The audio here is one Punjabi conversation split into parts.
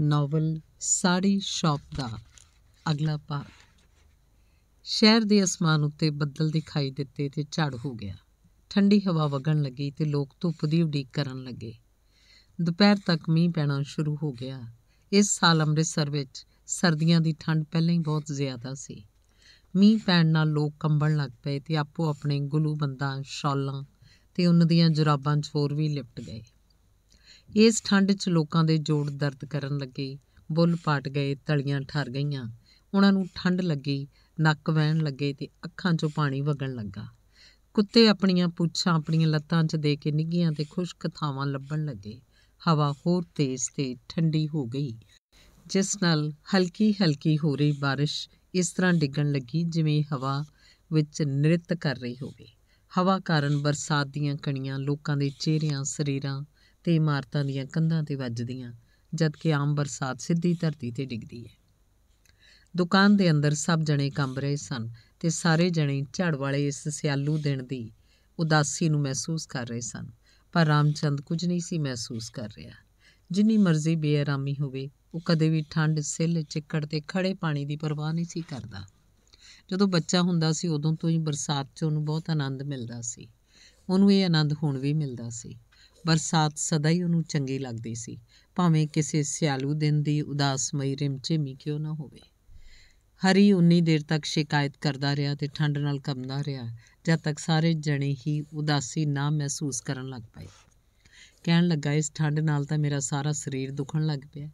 ਨੋਵਲ ਸਾੜੀ ਸ਼ਾਪ ਦਾ ਅਗਲਾ ਭਾਗ ਸ਼ਹਿਰ ਦੇ ਅਸਮਾਨ ਉੱਤੇ ਬੱਦਲ ਦਿਖਾਈ ਦਿੱਤੇ ਤੇ ਝੜ ਹੋ ਗਿਆ ਠੰਡੀ ਹਵਾ ਵਗਣ ਲੱਗੀ ਤੇ ਲੋਕ ਧੁੱਪ ਦੀ ਉਡੀਕ ਕਰਨ ਲੱਗੇ ਦੁਪਹਿਰ ਤੱਕ ਮੀਂਹ ਪੈਣਾ ਸ਼ੁਰੂ ਹੋ ਗਿਆ ਇਸ ਸਾਲ ਅੰਮ੍ਰਿਤਸਰ ਵਿੱਚ ਸਰਦੀਆਂ ਦੀ ਠੰਡ ਪਹਿਲਾਂ ਹੀ ਬਹੁਤ ਜ਼ਿਆਦਾ ਸੀ ਮੀਂਹ ਪੈਣ ਨਾਲ ਲੋਕ ਕੰਬਣ ਲੱਗ ਪਏ ਤੇ ਆਪੋ ਆਪਣੇ ਬੰਦਾਂ ਸ਼ਾਲਾਂ ਤੇ ਉਹਨਾਂ ਦੀਆਂ ਜੁਰਾਬਾਂ 'ਚ ਹੋਰ ਵੀ ਲਿਪਟ ਗਏ ਇਸ ਠੰਡ 'ਚ ਲੋਕਾਂ ਦੇ ਜੋੜ ਦਰਦ ਕਰਨ ਲੱਗੇ ਬੁੱਲ ਪਾਟ ਗਏ ਤਲੀਆਂ ਠਰ ਗਈਆਂ ਉਹਨਾਂ ਨੂੰ ਠੰਡ ਲੱਗੀ ਨੱਕ ਵਹਿਣ ਲੱਗੇ ਤੇ ਅੱਖਾਂ 'ਚੋਂ ਪਾਣੀ ਵਗਣ ਲੱਗਾ ਕੁੱਤੇ ਆਪਣੀਆਂ ਪੁੱਛਾਂ ਆਪਣੀਆਂ ਲੱਤਾਂ 'ਚ ਦੇ ਕੇ ਨਿੱਗੀਆਂ ਤੇ ਖੁਸ਼ਕ ਥਾਵਾਂ ਲੱਭਣ ਲੱਗੇ ਹਵਾ ਹੋਰ ਤੇਜ਼ ਤੇ ਠੰਡੀ ਹੋ ਗਈ ਜਿਸ ਨਾਲ ਹਲਕੀ ਹਲਕੀ ਹੋ ਰਹੀ ਬਾਰਿਸ਼ ਇਸ ਤਰ੍ਹਾਂ ਡਿੱਗਣ ਲੱਗੀ ਜਿਵੇਂ ਹਵਾ ਵਿੱਚ ਨ੍ਰਿਤ ਕਰ ਰਹੀ ਹੋਵੇ ਹਵਾ ਕਾਰਨ ਬਰਸਾਤ ਦੀਆਂ ਕਣੀਆਂ ਲੋਕਾਂ ਦੇ ਚਿਹਰਿਆਂ ਸਰੀਰਾਂ ਤੇ ਇਮਾਰਤਾਂ ਦੀਆਂ ਕੰਧਾਂ ਤੇ ਵੱਜਦੀਆਂ ਜਦ ਕਿ ਆਮ ਬਰਸਾਤ ਸਿੱਧੀ ਧਰਤੀ ਤੇ ਡਿੱਗਦੀ ਹੈ ਦੁਕਾਨ ਦੇ ਅੰਦਰ ਸਭ ਜਣੇ ਕੰਬ ਰਹੇ ਸਨ ਤੇ ਸਾਰੇ ਜਣੇ ਝੜ ਵਾਲੇ ਇਸ ਸਿਆਲੂ ਦਿਨ ਦੀ ਉਦਾਸੀ ਨੂੰ ਮਹਿਸੂਸ ਕਰ ਰਹੇ ਸਨ ਪਰ ਰਾਮਚੰਦ ਕੁਝ ਨਹੀਂ ਸੀ ਮਹਿਸੂਸ ਕਰ ਰਿਹਾ ਜਿੰਨੀ ਮਰਜ਼ੀ ਬੇਆਰਾਮੀ ਹੋਵੇ ਉਹ ਕਦੇ ਵੀ ਠੰਡ ਸਿੱਲ ਚਿੱਕੜ ਤੇ ਖੜੇ ਪਾਣੀ ਦੀ ਪਰਵਾਹ ਨਹੀਂ ਸੀ ਕਰਦਾ ਜਦੋਂ ਬੱਚਾ ਹੁੰਦਾ ਸੀ ਉਦੋਂ ਤੋਂ ਹੀ ਬਰਸਾਤ 'ਚ ਉਹਨੂੰ ਬਹੁਤ ਆਨੰਦ ਮਿਲਦਾ ਸੀ ਉਹਨੂੰ ਇਹ ਆਨੰਦ ਹੁਣ ਵੀ ਮਿਲਦਾ ਸੀ ਬਰਸਾਤ ਸਦਾ ਹੀ ਉਹਨੂੰ ਚੰਗੀ ਲੱਗਦੀ ਸੀ ਭਾਵੇਂ ਕਿਸੇ ਸਿਆਲੂ ਦਿਨ ਦੀ ਉਦਾਸਮਈ ਰਿਮਝਿਮੀ ਕਿਉਂ ਨਾ ਹੋਵੇ ਹਰੀ ਉਨੀ ਦੇਰ ਤੱਕ ਸ਼ਿਕਾਇਤ ਕਰਦਾ ਰਿਹਾ ਤੇ ਠੰਡ ਨਾਲ ਕੰਬਦਾ ਰਿਹਾ ਜਦ ਤੱਕ ਸਾਰੇ ਜਣੇ ਹੀ ਉਦਾਸੀ ਨਾ ਮਹਿਸੂਸ ਕਰਨ ਲੱਗ ਪਏ ਕਹਿਣ ਲੱਗਾ ਇਸ ਠੰਡ ਨਾਲ ਤਾਂ ਮੇਰਾ ਸਾਰਾ ਸਰੀਰ ਦੁਖਣ ਲੱਗ ਪਿਆ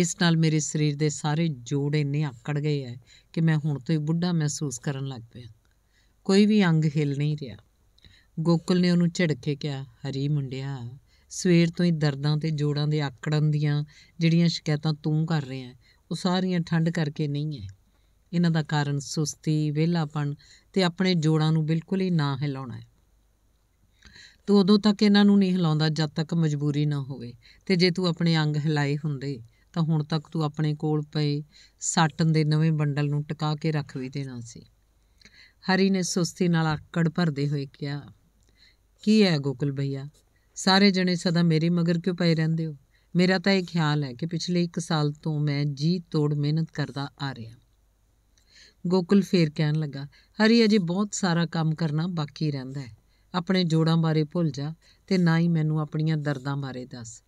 ਇਸ ਨਾਲ ਮੇਰੇ ਸਰੀਰ ਦੇ ਸਾਰੇ ਜੋੜ ਇੰਨੇ ਆਕੜ ਗਏ ਐ ਕਿ ਮੈਂ ਹੁਣ ਤੋਂ ਹੀ ਬੁੱਢਾ ਮਹਿਸੂਸ ਕਰਨ ਲੱਗ ਪਿਆ ਕੋਈ ਵੀ ਅੰਗ ਹਿਲ ਨਹੀਂ ਰਿਹਾ ਗੋਕਲ ਨੇ ਉਹਨੂੰ ਝਿੜਕ ਕੇ ਕਿਹਾ ਹਰੀ ਮੁੰਡਿਆ ਸਵੇਰ ਤੋਂ ਹੀ ਦਰਦਾਂ ਤੇ ਜੋੜਾਂ ਦੇ ਆਕੜਨ ਦੀਆਂ ਜਿਹੜੀਆਂ ਸ਼ਿਕਾਇਤਾਂ ਤੂੰ ਕਰ ਰਿਹਾ ਉਹ ਸਾਰੀਆਂ ਠੰਡ ਕਰਕੇ ਨਹੀਂ ਹੈ ਇਹਨਾਂ ਦਾ ਕਾਰਨ ਸੁਸਤੀ ਵਿਹਲਾਪਣ ਤੇ ਆਪਣੇ ਜੋੜਾਂ ਨੂੰ ਬਿਲਕੁਲ ਹੀ ਨਾ ਹਿਲਾਉਣਾ ਹੈ ਤੂੰ ਉਦੋਂ ਤੱਕ ਇਹਨਾਂ ਨੂੰ ਨਹੀਂ ਹਿਲਾਉਂਦਾ ਜਦ ਤੱਕ ਮਜਬੂਰੀ ਨਾ ਹੋਵੇ ਤੇ ਜੇ ਤੂੰ ਆਪਣੇ ਅੰਗ ਹਿਲਾਏ ਹੁੰਦੇ ਤਾਂ ਹੁਣ ਤੱਕ ਤੂੰ ਆਪਣੇ ਕੋਲ ਪਏ ਸਾਟਨ ਦੇ ਨਵੇਂ ਬੰਡਲ ਨੂੰ ਟਿਕਾ ਕੇ ਰੱਖ ਵੀ ਦੇਣਾ ਸੀ ਹਰੀ ਨੇ ਸੁਸਤੀ ਨਾਲ ਆਕੜ ਭਰਦੇ ਹੋਏ ਕਿਹਾ ਕੀ ਹੈ ਗੋਕੁਲ ਭਈਆ ਸਾਰੇ ਜਣੇ ਸਦਾ ਮੇਰੇ ਮਗਰ ਕਿਉਂ ਪਏ ਰਹਿੰਦੇ ਹੋ ਮੇਰਾ ਤਾਂ ਇਹ ਖਿਆਲ ਹੈ ਕਿ ਪਿਛਲੇ 1 ਸਾਲ ਤੋਂ ਮੈਂ ਜੀ ਤੋੜ ਮਿਹਨਤ ਕਰਦਾ ਆ ਰਿਹਾ ਗੋਕੁਲ ਫੇਰ ਕਹਿਣ ਲੱਗਾ ਹਰੀ ਅਜੇ ਬਹੁਤ ਸਾਰਾ ਕੰਮ ਕਰਨਾ ਬਾਕੀ ਰਹਿੰਦਾ ਹੈ ਆਪਣੇ ਜੋੜਾਂ ਬਾਰੇ ਭੁੱਲ ਜਾ ਤੇ ਨਾ ਹੀ ਮੈਨੂੰ ਆਪਣੀਆਂ ਦਰਦਾਂ ਬਾਰੇ ਦੱਸ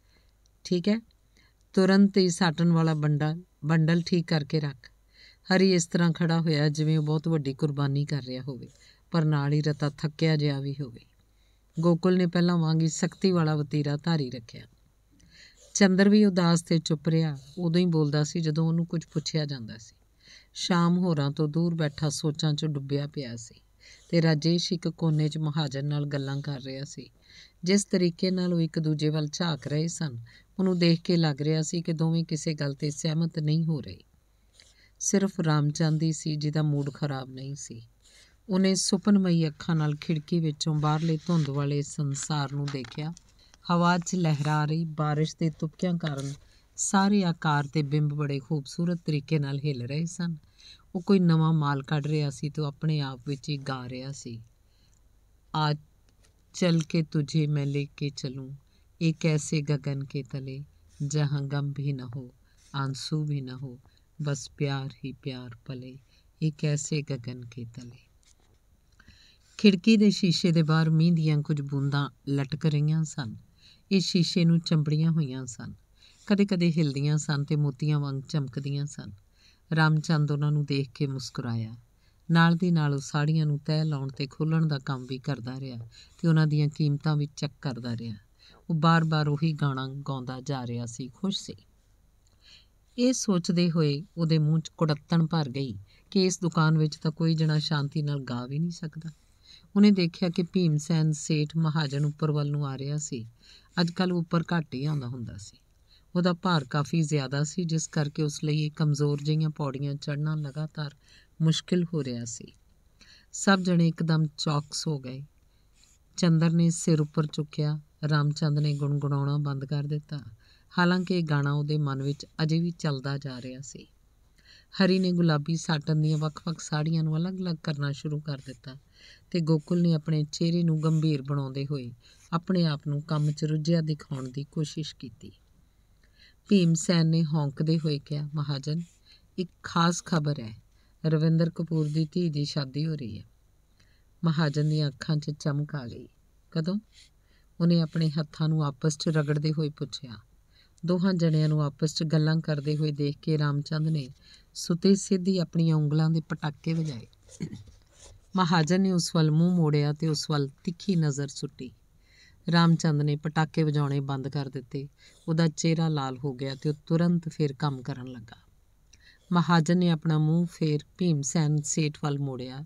ਠੀਕ ਹੈ ਤੁਰੰਤ ਹੀ ਸਾਟਣ ਵਾਲਾ ਬੰਡਲ ਬੰਡਲ ਠੀਕ ਕਰਕੇ ਰੱਖ ਹਰੀ ਇਸ ਤਰ੍ਹਾਂ ਖੜਾ ਹੋਇਆ ਜਿਵੇਂ ਉਹ ਬਹੁਤ ਵੱਡੀ ਕੁਰਬਾਨੀ ਕਰ ਰਿਹਾ ਹੋਵੇ ਪਰ ਨਾਲ ਹੀ ਰਤਾ ਥੱਕਿਆ ਜਿਹਾ ਵੀ ਹੋਵੇ ਗੋਕਲ ਨੇ ਪਹਿਲਾਂ ਵਾਂਗੀ ਸ਼ਕਤੀ ਵਾਲਾ ਵਤੀਰਾ ਧਾਰੀ ਰੱਖਿਆ ਚੰਦਰ ਵੀ ਉਦਾਸ ਤੇ ਚੁੱਪ ਰਿਹਾ ਉਦੋਂ ਹੀ ਬੋਲਦਾ ਸੀ ਜਦੋਂ ਉਹਨੂੰ ਕੁਝ ਪੁੱਛਿਆ ਜਾਂਦਾ ਸੀ ਸ਼ਾਮ ਹੋਰਾਂ ਤੋਂ ਦੂਰ ਬੈਠਾ ਸੋਚਾਂ 'ਚ ਡੁੱਬਿਆ ਪਿਆ ਸੀ ਤੇ ਰਾਜੇਸ਼ ਇੱਕ ਕੋਨੇ 'ਚ ਮਹਾਜਨ ਨਾਲ ਗੱਲਾਂ ਕਰ ਰਿਹਾ ਸੀ ਜਿਸ ਤਰੀਕੇ ਨਾਲ ਉਹ ਇੱਕ ਦੂਜੇ ਵੱਲ ਝਾਕ ਰਹੇ ਸਨ ਉਹਨੂੰ ਦੇਖ ਕੇ ਲੱਗ ਰਿਹਾ ਸੀ ਕਿ ਦੋਵੇਂ ਕਿਸੇ ਗੱਲ ਤੇ ਸਹਿਮਤ ਨਹੀਂ ਹੋ ਰਹੇ ਸਿਰਫ ਰਾਮਚੰਦ ਹੀ ਸੀ ਜਿਹਦਾ ਮੂਡ ਖਰਾਬ ਨਹੀਂ ਸੀ ਉਹਨੇ ਸੁਪਨਮਈ ਅੱਖਾਂ ਨਾਲ ਖਿੜਕੀ ਵਿੱਚੋਂ ਬਾਹਰਲੇ ਧੁੰਦ ਵਾਲੇ ਸੰਸਾਰ ਨੂੰ ਦੇਖਿਆ ਹਵਾ 'ਚ ਲਹਿਰਾ ਰਹੀ بارش ਦੇ ਤੁਪਕਿਆਂ ਕਾਰਨ ਸਾਰੇ ਆਕਾਰ ਤੇ ਬਿੰਬ ਬੜੇ ਖੂਬਸੂਰਤ ਤਰੀਕੇ ਨਾਲ ਹਿੱਲ ਰਹੇ ਸਨ ਉਹ ਕੋਈ ਨਵਾਂ ਮਾਲ ਕੱਢ ਰਿਹਾ ਸੀ ਤੇ ਆਪਣੇ ਆਪ ਵਿੱਚ ਹੀ ਗਾ ਰਿਹਾ ਸੀ ਆ ਚਲ ਕੇ ਤੁਝੇ ਮੈਂ ਲੈ ਕੇ ਚਲੂੰ ਇੱਕ ਐਸੇ ਗगन ਕੇ ਤਲੇ ਜਹਾਂ ਗਮ ਵੀ ਨਾ ਹੋ ਆਂਸੂ ਵੀ ਨਾ ਹੋ ਬਸ ਪਿਆਰ ਹੀ ਪਿਆਰ ਪਲੇ ਇੱਕ ਐਸੇ ਗगन ਕੇ ਤਲੇ ਖਿੜਕੀ ਦੇ ਸ਼ੀਸ਼ੇ ਦੇ ਬਾਹਰ ਮੀਂਹ ਦੀਆਂ ਕੁਝ ਬੂੰਦਾਂ ਲਟਕ ਰਹੀਆਂ ਸਨ ਇਹ ਸ਼ੀਸ਼ੇ ਨੂੰ ਚੰਬੜੀਆਂ ਹੋਈਆਂ ਸਨ ਕਦੇ-ਕਦੇ ਹਿਲਦੀਆਂ ਸਨ ਤੇ ਮੋਤੀਆਂ ਵਾਂਗ ਚਮਕਦੀਆਂ ਸਨ ਰਾਮਚੰਦ ਉਹਨਾਂ ਨੂੰ ਦੇਖ ਕੇ ਮੁਸਕਰਾਇਆ ਨਾਲ ਦੀ ਨਾਲ ਉਹ ਸਾੜੀਆਂ ਨੂੰ ਤਹਿ ਲਾਉਣ ਤੇ ਖੋਲਣ ਦਾ ਕੰਮ ਵੀ ਕਰਦਾ ਰਿਹਾ ਤੇ ਉਹਨਾਂ ਦੀਆਂ ਕੀਮਤਾਂ ਵੀ ਚੈੱਕ ਕਰਦਾ ਰਿਹਾ ਉਹ ਬਾਰ-ਬਾਰ ਉਹੀ ਗਾਣਾ ਗਾਉਂਦਾ ਜਾ ਰਿਹਾ ਸੀ ਖੁਸ਼ ਸੀ ਇਹ ਸੋਚਦੇ ਹੋਏ ਉਹਦੇ ਮੂੰਹ 'ਚ ਕੁੜੱਤਣ ਭਰ ਗਈ ਕਿ ਇਸ ਦੁਕਾਨ ਵਿੱਚ ਤਾਂ ਕੋਈ ਜਣਾ ਸ਼ਾਂਤੀ ਨਾਲ ਗਾ ਵੀ ਨਹੀਂ ਸਕਦਾ ਉਹਨੇ ਦੇਖਿਆ ਕਿ ਭੀਮ ਸੈਨ ਸੇਠ ਮਹਾਜਨ ਉੱਪਰ ਵੱਲ ਨੂੰ ਆ ਰਿਹਾ ਸੀ ਅੱਜ ਕੱਲ ਉੱਪਰ ਘੱਟ ਹੀ ਆਉਂਦਾ ਹੁੰਦਾ ਸੀ ਉਹਦਾ ਭਾਰ ਕਾਫੀ ਜ਼ਿਆਦਾ ਸੀ ਜਿਸ ਕਰਕੇ ਉਸ ਲਈ ਇਹ ਕਮਜ਼ੋਰ ਜਿਹੀਆਂ ਪੌੜੀਆਂ ਚੜ੍ਹਨਾ ਲਗਾਤਾਰ ਮੁਸ਼ਕਿਲ ਹੋ ਰਿਹਾ ਸੀ ਸਭ ਜਣੇ ਇੱਕਦਮ ਚੌਕਸ ਹੋ ਗਏ ਚੰਦਰ ਨੇ ਸਿਰ ਉੱਪਰ ਚੁੱਕਿਆ ਰਾਮਚੰਦ ਨੇ ਗੁੰਗਣਾਉਣਾ ਬੰਦ ਕਰ ਦਿੱਤਾ ਹਾਲਾਂਕਿ ਇਹ ਗਾਣਾ ਉਹਦੇ ਮਨ ਵਿੱਚ ਅਜੇ ਵੀ ਚੱਲਦਾ ਜਾ ਰਿਹਾ ਸੀ ਹਰੀ ਨੇ ਗੁਲਾਬੀ ਸਾਟਨ ਦੀਆਂ ਵੱਖ-ਵੱਖ ਸਾੜੀਆਂ ਨੂੰ ਅਲੱਗ-ਅਲੱਗ ਕਰਨਾ ਸ਼ੁਰੂ ਕਰ ਦਿੱਤਾ ਤੇ ਗੋਕੁਲ ਨੇ ਆਪਣੇ ਚਿਹਰੇ ਨੂੰ ਗੰਭੀਰ ਬਣਾਉਂਦੇ ਹੋਏ ਆਪਣੇ ਆਪ ਨੂੰ ਕੰਮ 'ਚ ਰੁੱਝਿਆ ਦਿਖਾਉਣ ਦੀ ਕੋਸ਼ਿਸ਼ ਕੀਤੀ। ਭੀਮ ਸੈਨ ਨੇ ਹੌਂਕਦੇ ਹੋਏ ਕਿਹਾ, "ਮਹਾਜਨ, ਇੱਕ ਖਾਸ ਖਬਰ ਹੈ। ਰਵਿੰਦਰ ਕਪੂਰ ਦੀ ਧੀ ਦੀ ਸ਼ਾਦੀ ਹੋ ਰਹੀ ਹੈ।" ਮਹਾਜਨ ਦੀਆਂ ਅੱਖਾਂ 'ਚ ਚਮਕ ਆ ਗਈ। "ਕਦੋਂ?" ਉਹਨੇ ਆਪਣੇ ਹੱਥਾਂ ਨੂੰ ਆਪਸ 'ਚ ਰਗੜਦੇ ਹੋਏ ਪੁੱਛਿਆ। ਦੋਹਾਂ ਜਣਿਆਂ ਨੂੰ ਆਪਸ ਵਿੱਚ ਗੱਲਾਂ ਕਰਦੇ ਹੋਏ ਦੇਖ ਕੇ ਰਾਮਚੰਦ ਨੇ ਸੁਤੇ ਸਿੱਧੀ ਆਪਣੀਆਂ ਉਂਗਲਾਂ ਦੇ ਪਟਾਕੇ ਵਜਾਏ ਮਹਾਜਨ ਨੇ ਉਸ ਵੱਲ ਮੂੰਹ ਮੋੜਿਆ ਤੇ ਉਸ ਵੱਲ ਤਿੱਖੀ ਨਜ਼ਰ ਸੁੱਟੀ ਰਾਮਚੰਦ ਨੇ ਪਟਾਕੇ ਵਜਾਉਣੇ ਬੰਦ ਕਰ ਦਿੱਤੇ ਉਹਦਾ ਚਿਹਰਾ ਲਾਲ ਹੋ ਗਿਆ ਤੇ ਉਹ ਤੁਰੰਤ ਫੇਰ ਕੰਮ ਕਰਨ ਲੱਗਾ ਮਹਾਜਨ ਨੇ ਆਪਣਾ ਮੂੰਹ ਫੇਰ ਭੀਮ ਸੈਨ ਸੇਠ ਵੱਲ ਮੋੜਿਆ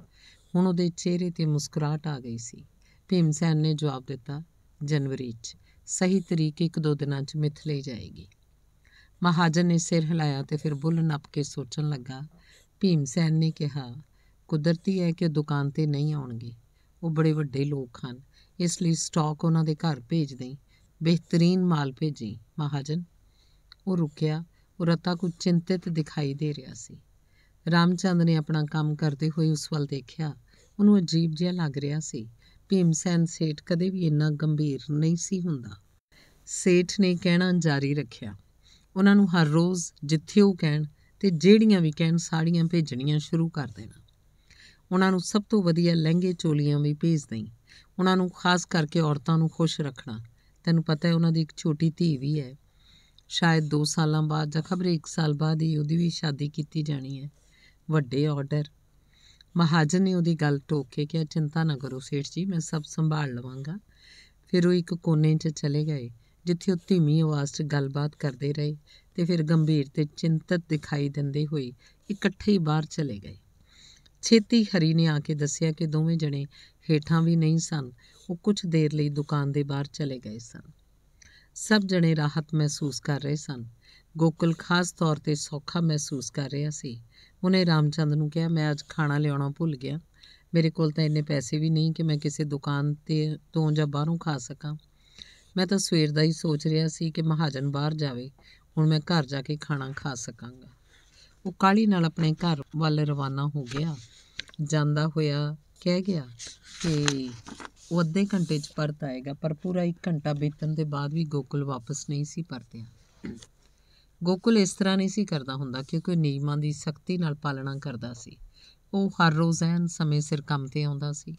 ਹੁਣ ਉਹਦੇ ਚਿਹਰੇ ਤੇ ਮੁਸਕਰਾਹਟ ਆ ਗਈ ਸੀ ਭੀਮ ਸੈਨ ਨੇ ਜਵਾਬ ਦਿੱਤਾ ਜਨਵਰੀ 'ਚ ਸਹੀ ਤਰੀਕੇ ਇੱਕ ਦੋ ਦਿਨਾਂ 'ਚ ਮਿੱਥ ਲਈ ਜਾਏਗੀ ਮਹਾਜਨ ਨੇ ਸਿਰ ਹਿਲਾਇਆ ਤੇ ਫਿਰ ਬੁੱਲ ਨੱਪ ਕੇ ਸੋਚਣ ਲੱਗਾ ਭੀਮ ਸੈਨ ਨੇ ਕਿਹਾ ਕੁਦਰਤੀ ਹੈ ਕਿ ਦੁਕਾਨ ਤੇ ਨਹੀਂ ਆਉਣਗੇ ਉਹ ਬੜੇ ਵੱਡੇ ਲੋਕ ਹਨ ਇਸ ਲਈ ਸਟਾਕ ਉਹਨਾਂ ਦੇ ਘਰ ਭੇਜ ਦੇ ਬਿਹਤਰੀਨ ਮਾਲ ਭੇਜੀ ਮਹਾਜਨ ਉਹ ਰੁਕਿਆ ਉਹ ਰਤਾ ਕੁ ਚਿੰਤਿਤ ਦਿਖਾਈ ਦੇ ਰਿਹਾ ਸੀ ਰਾਮਚੰਦ ਨੇ ਆਪਣਾ ਕੰਮ ਕਰਦੇ ਹੋਏ ਉਸ ਵੱਲ ਦੇਖਿਆ ਉਹਨੂੰ ਅਜੀਬ ਜਿਹਾ ਲੱਗ ਰਿਹਾ ਸੀ ਭੀਮਸੈਨ ਸੇਠ ਕਦੇ ਵੀ ਇੰਨਾ ਗੰਭੀਰ ਨਹੀਂ ਸੀ ਹੁੰਦਾ ਸੇਠ ਨੇ ਕਹਿਣਾ ਜਾਰੀ ਰੱਖਿਆ ਉਹਨਾਂ ਨੂੰ ਹਰ ਰੋਜ਼ ਜਿੱਥੇ ਉਹ ਕਹਿਣ ਤੇ ਜਿਹੜੀਆਂ ਵੀ ਕਹਿਣ ਸਾੜੀਆਂ ਭੇਜਣੀਆਂ ਸ਼ੁਰੂ ਕਰ ਦੇਣਾ ਉਹਨਾਂ ਨੂੰ ਸਭ ਤੋਂ ਵਧੀਆ ਲਹਿੰਗੇ ਚੋਲੀਆਂ ਵੀ ਭੇਜ ਦੇਈ ਉਹਨਾਂ ਨੂੰ ਖਾਸ ਕਰਕੇ ਔਰਤਾਂ ਨੂੰ ਖੁਸ਼ ਰੱਖਣਾ ਤੈਨੂੰ ਪਤਾ ਹੈ ਉਹਨਾਂ ਦੀ ਇੱਕ ਛੋਟੀ ਧੀ ਵੀ ਹੈ ਸ਼ਾਇਦ 2 ਸਾਲਾਂ ਬਾਅਦ ਜਾਂ ਖਬਰੇ 1 ਸਾਲ ਬਾਅਦ ਹੀ ਉਹਦੀ ਵੀ ਸ਼ਾਦੀ ਕੀਤੀ ਜਾਣੀ ਹੈ ਵੱਡੇ ਆਰਡਰ ਮਹਾਜਨ ਨੇ ਉਹਦੀ ਗੱਲ ਟੋਕੇ ਕੇ ਕਿਹਾ ਚਿੰਤਾ ਨਾ ਕਰੋ ਸੇਠ ਜੀ ਮੈਂ ਸਭ ਸੰਭਾਲ ਲਵਾਂਗਾ ਫਿਰ ਉਹ ਇੱਕ ਕੋਨੇ 'ਚ ਚਲੇ ਗਏ ਜਿੱਥੇ ਉਹ ਧੀਮੀ ਆਵਾਜ਼ 'ਚ ਗੱਲਬਾਤ ਕਰਦੇ ਰਹੇ ਤੇ ਫਿਰ ਗੰਭੀਰ ਤੇ ਚਿੰਤਤ ਦਿਖਾਈ ਦਿੰਦੇ ਹੋਏ ਇਕੱਠੇ ਹੀ ਬਾਹਰ ਚਲੇ ਗਏ ਛੇਤੀ ਹਰੀ ਨੇ ਆ ਕੇ ਦੱਸਿਆ ਕਿ ਦੋਵੇਂ ਜਣੇ ਹੀਠਾਂ ਵੀ ਨਹੀਂ ਸਨ ਉਹ ਕੁਝ ਦੇਰ ਲਈ ਦੁਕਾਨ ਦੇ ਬਾਹਰ ਚਲੇ ਗਏ ਸਨ ਸਭ ਜਣੇ ਰਾਹਤ ਮਹਿਸੂਸ ਕਰ ਰਹੇ ਸਨ ਗੋਕਲ ਖਾਸ ਤੌਰ ਤੇ ਸੌਖਾ ਮਹਿਸੂਸ ਕਰ ਰਿਹਾ ਸੀ ਉਹਨੇ ਰਾਮਚੰਦ ਨੂੰ ਕਿਹਾ ਮੈਂ ਅੱਜ ਖਾਣਾ ਲਿਆਉਣਾ ਭੁੱਲ ਗਿਆ ਮੇਰੇ ਕੋਲ ਤਾਂ ਇੰਨੇ ਪੈਸੇ ਵੀ ਨਹੀਂ ਕਿ ਮੈਂ ਕਿਸੇ ਦੁਕਾਨ 'ਤੇ ਤੋਂ ਜਾਂ ਬਾਹਰੋਂ ਖਾ ਸਕਾਂ ਮੈਂ ਤਾਂ ਸਵੇਰ ਦਾ ਹੀ ਸੋਚ ਰਿਹਾ ਸੀ ਕਿ ਮਹਾਜਨ ਬਾਹਰ ਜਾਵੇ ਹੁਣ ਮੈਂ ਘਰ ਜਾ ਕੇ ਖਾਣਾ ਖਾ ਸਕਾਂਗਾ ਉਹ ਕਾਲੀ ਨਾਲ ਆਪਣੇ ਘਰ ਵੱਲ ਰਵਾਨਾ ਹੋ ਗਿਆ ਜਾਂਦਾ ਹੋਇਆ ਕਹਿ ਗਿਆ ਕਿ ਉਹ ਅੱਧੇ ਘੰਟੇ 'ਚ ਪਰਤ ਆਏਗਾ ਪਰ ਪੂਰਾ 1 ਘੰਟਾ ਬੀਤਣ ਦੇ ਬਾਅਦ ਵੀ ਗੋਕੁਲ ਵਾਪਸ ਨਹੀਂ ਸੀ ਪਰਤਿਆ ਗੋਕੁਲ ਇਸ ਤਰ੍ਹਾਂ ਨਹੀਂ ਸੀ ਕਰਦਾ ਹੁੰਦਾ ਕਿਉਂਕਿ ਉਹ ਨਿਯਮਾਂ ਦੀ ਸਖਤੀ ਨਾਲ ਪਾਲਣਾ ਕਰਦਾ ਸੀ ਉਹ ਹਰ ਰੋਜ਼ ਐਨ ਸਮੇਂ ਸਿਰ ਕੰਮ ਤੇ ਆਉਂਦਾ ਸੀ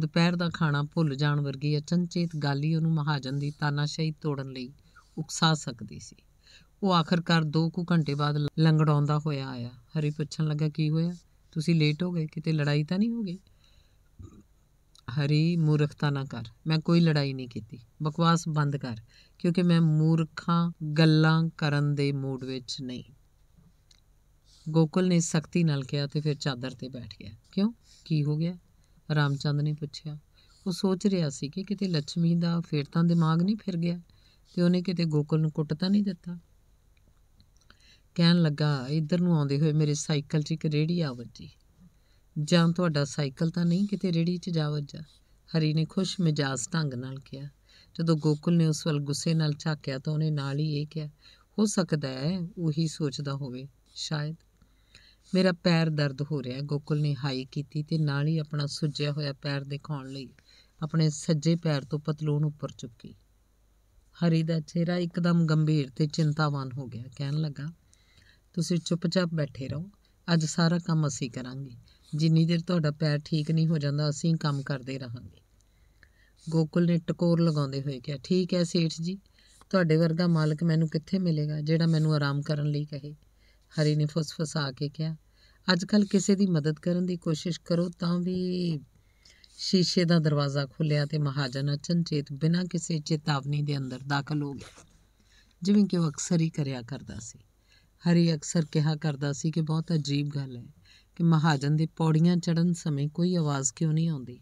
ਦੁਪਹਿਰ ਦਾ ਖਾਣਾ ਭੁੱਲ ਜਾਣ ਵਰਗੀ ਅਚਨਚੇਤ ਗੱਲ ਹੀ ਉਹਨੂੰ ਮਹਾਜਨ ਦੀ ਤਾਨਾਸ਼ਾਹੀ ਤੋੜਨ ਲਈ ਉਕਸਾ ਸਕਦੀ ਸੀ ਉਹ ਆਖਰਕਾਰ 2 ਕੁ ਘੰਟੇ ਬਾਅਦ ਲੰਗੜਾਉਂਦਾ ਹੋਇਆ ਆਇਆ ਹਰੀ ਪੁੱਛਣ ਲੱਗਾ ਕੀ ਹੋਇਆ ਤੁਸੀਂ ਲੇਟ ਹੋ ਗਏ ਕਿਤੇ ਲੜਾਈ ਤਾਂ ਨਹੀਂ ਹੋ ਗਈ ਹਰੀ ਮੂਰਖਤਾ ਨਾ ਕਰ ਮੈਂ ਕੋਈ ਲੜਾਈ ਨਹੀਂ ਕੀਤੀ ਬਕਵਾਸ ਬੰਦ ਕਰ ਕਿਉਂਕਿ ਮੈਂ ਮੂਰਖਾਂ ਗੱਲਾਂ ਕਰਨ ਦੇ ਮੂਡ ਵਿੱਚ ਨਹੀਂ ਗੋਕਲ ਨੇ ਸਖਤੀ ਨਾਲ ਕਿਹਾ ਤੇ ਫਿਰ ਚਾਦਰ ਤੇ ਬੈਠ ਗਿਆ ਕਿਉਂ ਕੀ ਹੋ ਗਿਆ ਰਾਮਚੰਦ ਨੇ ਪੁੱਛਿਆ ਉਹ ਸੋਚ ਰਿਹਾ ਸੀ ਕਿ ਕਿਤੇ ਲక్ష్ਮੀ ਦਾ ਫੇਰ ਤਾਂ ਦਿਮਾਗ ਨਹੀਂ ਫਿਰ ਗਿਆ ਤੇ ਉਹਨੇ ਕਿਤੇ ਗੋਕਲ ਨੂੰ ਕੁੱਟ ਤਾਂ ਨਹੀਂ ਦਿੱਤਾ ਕਹਿਣ ਲੱਗਾ ਇੱਧਰ ਨੂੰ ਆਉਂਦੇ ਹੋਏ ਮੇਰੇ ਸਾਈਕਲ 'ਚ ਇੱਕ ਰੇੜੀ ਆ ਵੱਜੀ ਜਾਂ ਤੁਹਾਡਾ ਸਾਈਕਲ ਤਾਂ ਨਹੀਂ ਕਿਤੇ ਰੇੜੀ 'ਚ ਜਾ ਵੱਜਾ ਹਰੀ ਨੇ ਖੁਸ਼ ਮਿਜਾਜ਼ ਢੰਗ ਨਾਲ ਕਿਹਾ ਜਦੋਂ ਗੋਕੁਲ ਨੇ ਉਸ ਵੱਲ ਗੁੱਸੇ ਨਾਲ ਝਾਕਿਆ ਤਾਂ ਉਹਨੇ ਨਾਲ ਹੀ ਇਹ ਕਿਹਾ ਹੋ ਸਕਦਾ ਹੈ ਉਹੀ ਸੋਚਦਾ ਹੋਵੇ ਸ਼ਾਇਦ ਮੇਰਾ ਪੈਰ ਦਰਦ ਹੋ ਰਿਹਾ ਗੋਕੁਲ ਨੇ ਹਾਈ ਕੀਤੀ ਤੇ ਨਾਲ ਹੀ ਆਪਣਾ ਸੁੱਜਿਆ ਹੋਇਆ ਪੈਰ ਦਿਖਾਉਣ ਲਈ ਆਪਣੇ ਸੱਜੇ ਪੈਰ ਤੋਂ ਪਤਲੂਨ ਉੱਪਰ ਚੁੱਕੀ ਹਰੀ ਦਾ ਚਿਹਰਾ ਇੱਕਦਮ ਗੰਭੀਰ ਤੇ ਚਿੰਤਾਵਾਨ ਹੋ ਗਿਆ ਕਹਿਣ ਲੱਗਾ ਤੁਸੀਂ ਚੁੱਪਚਾਪ ਬੈਠੇ ਰਹੋ ਅੱਜ ਸਾਰਾ ਕੰਮ ਅਸੀਂ ਕਰਾਂਗੇ ਜਿੰਨੀ ਦੇਰ ਤੁਹਾਡਾ ਪੈਰ ਠੀਕ ਨਹੀਂ ਹੋ ਜਾਂਦਾ ਅਸੀਂ ਕੰਮ ਕਰਦੇ ਰਹਾਂਗੇ ਗੋਕੁਲ ਨੇ ਟਕੋਰ ਲਗਾਉਂਦੇ ਹੋਏ ਕਿਹਾ ਠੀਕ ਹੈ ਸੇਠ ਜੀ ਤੁਹਾਡੇ ਵਰਗਾ ਮਾਲਕ ਮੈਨੂੰ ਕਿੱਥੇ ਮਿਲੇਗਾ ਜਿਹੜਾ ਮੈਨੂੰ ਆਰਾਮ ਕਰਨ ਲਈ ਕਹੇ ਹਰੀ ਨੇ ਫਸਫਸਾ ਕੇ ਕਿਹਾ ਅੱਜ ਕੱਲ ਕਿਸੇ ਦੀ ਮਦਦ ਕਰਨ ਦੀ ਕੋਸ਼ਿਸ਼ ਕਰੋ ਤਾਂ ਵੀ ਸ਼ੀਸ਼ੇ ਦਾ ਦਰਵਾਜ਼ਾ ਖੁੱਲਿਆ ਤੇ ਮਹਾਜਨ ਅਚਨਚੇਤ ਬਿਨਾਂ ਕਿਸੇ ਚੇਤਾਵਨੀ ਦੇ ਅੰਦਰ ਦਾਖਲ ਹੋ ਗਿਆ ਜਿਵੇਂ ਕਿ ਉਹ ਅਕਸਰ ਹੀ ਕਰਿਆ ਕਰਦਾ ਸੀ ਹਰੀ ਅਕਸਰ ਕਿਹਾ ਕਰਦਾ ਸੀ ਕਿ ਬਹੁਤ ਅਜੀਬ ਗੱਲ ਹੈ ਕਿ ਮਹਾਜਨ ਦੇ ਪੌੜੀਆਂ ਚੜਨ ਸਮੇਂ ਕੋਈ ਆਵਾਜ਼ ਕਿਉਂ ਨਹੀਂ ਆਉਂਦੀ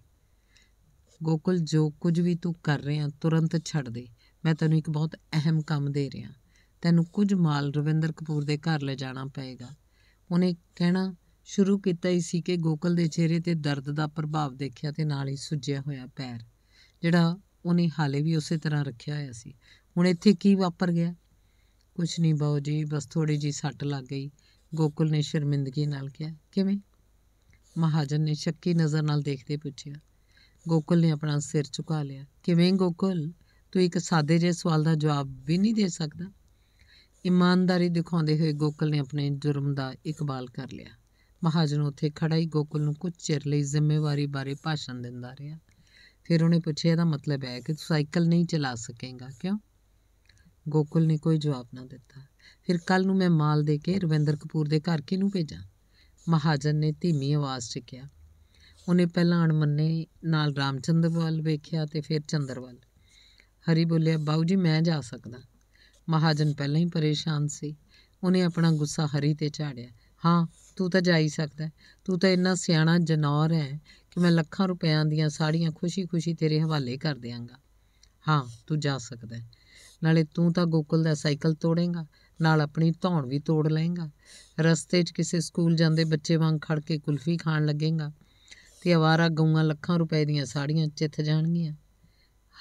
ਗੋਕਲ ਜੋ ਕੁਝ ਵੀ ਤੂੰ ਕਰ ਰਿਹਾ ਤੁਰੰਤ ਛੱਡ ਦੇ ਮੈਂ ਤੈਨੂੰ ਇੱਕ ਬਹੁਤ ਅਹਿਮ ਕੰਮ ਦੇ ਰਿਹਾ ਤੈਨੂੰ ਕੁਝ ਮਾਲ ਰਵਿੰਦਰ ਕਪੂਰ ਦੇ ਘਰ ਲੈ ਜਾਣਾ ਪਏਗਾ ਉਹਨੇ ਕਹਿਣਾ ਸ਼ੁਰੂ ਕੀਤਾ ਹੀ ਸੀ ਕਿ ਗੋਕਲ ਦੇ ਚਿਹਰੇ ਤੇ ਦਰਦ ਦਾ ਪ੍ਰਭਾਵ ਦੇਖਿਆ ਤੇ ਨਾਲ ਹੀ ਸੁੱਜਿਆ ਹੋਇਆ ਪੈਰ ਜਿਹੜਾ ਉਹਨੇ ਹਾਲੇ ਵੀ ਉਸੇ ਤਰ੍ਹਾਂ ਰੱਖਿਆ ਹੋਇਆ ਸੀ ਹੁਣ ਇੱਥੇ ਕੀ ਵਾਪਰ ਗਿਆ ਕੁਝ ਨਹੀਂ ਬਾਉ ਜੀ ਬਸ ਥੋੜੀ ਜੀ ਸੱਟ ਲੱਗ ਗਈ ਗੋਕੁਲ ਨੇ ਸ਼ਰਮਿੰਦਗੀ ਨਾਲ ਕਿਹਾ ਕਿਵੇਂ ਮਹਾਜਨ ਨੇ ਸ਼ੱਕੀ ਨਜ਼ਰ ਨਾਲ ਦੇਖਦੇ ਪੁੱਛਿਆ ਗੋਕੁਲ ਨੇ ਆਪਣਾ ਸਿਰ ਝੁਕਾ ਲਿਆ ਕਿਵੇਂ ਗੋਕੁਲ ਤੂੰ ਇੱਕ ਸਾਦੇ ਜਿਹੇ ਸਵਾਲ ਦਾ ਜਵਾਬ ਵੀ ਨਹੀਂ ਦੇ ਸਕਦਾ ਇਮਾਨਦਾਰੀ ਦਿਖਾਉਂਦੇ ਹੋਏ ਗੋਕੁਲ ਨੇ ਆਪਣੇ ਜੁਰਮ ਦਾ ਇਕਬਾਲ ਕਰ ਲਿਆ ਮਹਾਜਨ ਉੱਥੇ ਖੜਾ ਹੀ ਗੋਕੁਲ ਨੂੰ ਕੁਝ ਚਿਰ ਲਈ ਜ਼ਿੰਮੇਵਾਰੀ ਬਾਰੇ ਭਾਸ਼ਣ ਦਿੰਦਾ ਰਿਹਾ ਫਿਰ ਉਹਨੇ ਪੁੱਛਿਆ ਇਹਦਾ ਮਤਲਬ ਹੈ ਕਿ ਤੂੰ ਸਾਈਕਲ ਨਹੀਂ ਚਲਾ ਸਕੇਗਾ ਕਿਉਂ ਗੋਕੁਲ ਨੇ ਕੋਈ ਜਵਾਬ ਨਾ ਦਿੱਤਾ ਫਿਰ ਕੱਲ ਨੂੰ ਮੈਂ ਮਾਲ ਦੇ ਕੇ ਰਵਿੰਦਰ ਕਪੂਰ ਦੇ ਘਰ ਨੂੰ ਭੇਜਾਂ ਮਹਾਜਨ ਨੇ ਧੀਮੀ ਆਵਾਜ਼ 'ਚ ਕਿਹਾ ਉਹਨੇ ਪਹਿਲਾਂ ਅਣਮੰਨੇ ਨਾਲ ਰਾਮਚੰਦਰ ਵੱਲ ਵੇਖਿਆ ਤੇ ਫਿਰ ਚੰਦਰ ਵੱਲ ਹਰੀ ਬੋਲਿਆ ਬਾਉ ਜੀ ਮੈਂ ਜਾ ਸਕਦਾ ਮਹਾਜਨ ਪਹਿਲਾਂ ਹੀ ਪਰੇਸ਼ਾਨ ਸੀ ਉਹਨੇ ਆਪਣਾ ਗੁੱਸਾ ਹਰੀ ਤੇ ਝਾੜਿਆ ਹਾਂ ਤੂੰ ਤਾਂ ਜਾ ਹੀ ਸਕਦਾ ਤੂੰ ਤਾਂ ਇੰਨਾ ਸਿਆਣਾ ਜਨੌਰ ਹੈ ਕਿ ਮੈਂ ਲੱਖਾਂ ਰੁਪਿਆਂ ਦੀਆਂ ਸਾੜੀਆਂ ਖੁਸ਼ੀ-ਖੁਸ਼ੀ ਤੇਰੇ ਹਵਾਲੇ ਕਰ ਦਿਆਂਗਾ ਹਾਂ ਤੂੰ ਜਾ ਸਕਦਾ ਨਾਲੇ ਤੂੰ ਤਾਂ ਗੋਕਲ ਦਾ ਸਾਈਕਲ ਤੋੜੇਂਗਾ ਨਾਲ ਆਪਣੀ ਧੌਣ ਵੀ ਤੋੜ ਲਏਗਾ ਰਸਤੇ 'ਚ ਕਿਸੇ ਸਕੂਲ ਜਾਂਦੇ ਬੱਚੇ ਵਾਂਗ ਖੜ ਕੇ ਕੁਲਫੀ ਖਾਣ ਲੱਗੇਗਾ ਤੇ ਆਵਾਰਾ ਗਊਆਂ ਲੱਖਾਂ ਰੁਪਏ ਦੀਆਂ ਸਾੜੀਆਂ ਚਿੱਥ ਜਾਣਗੀਆਂ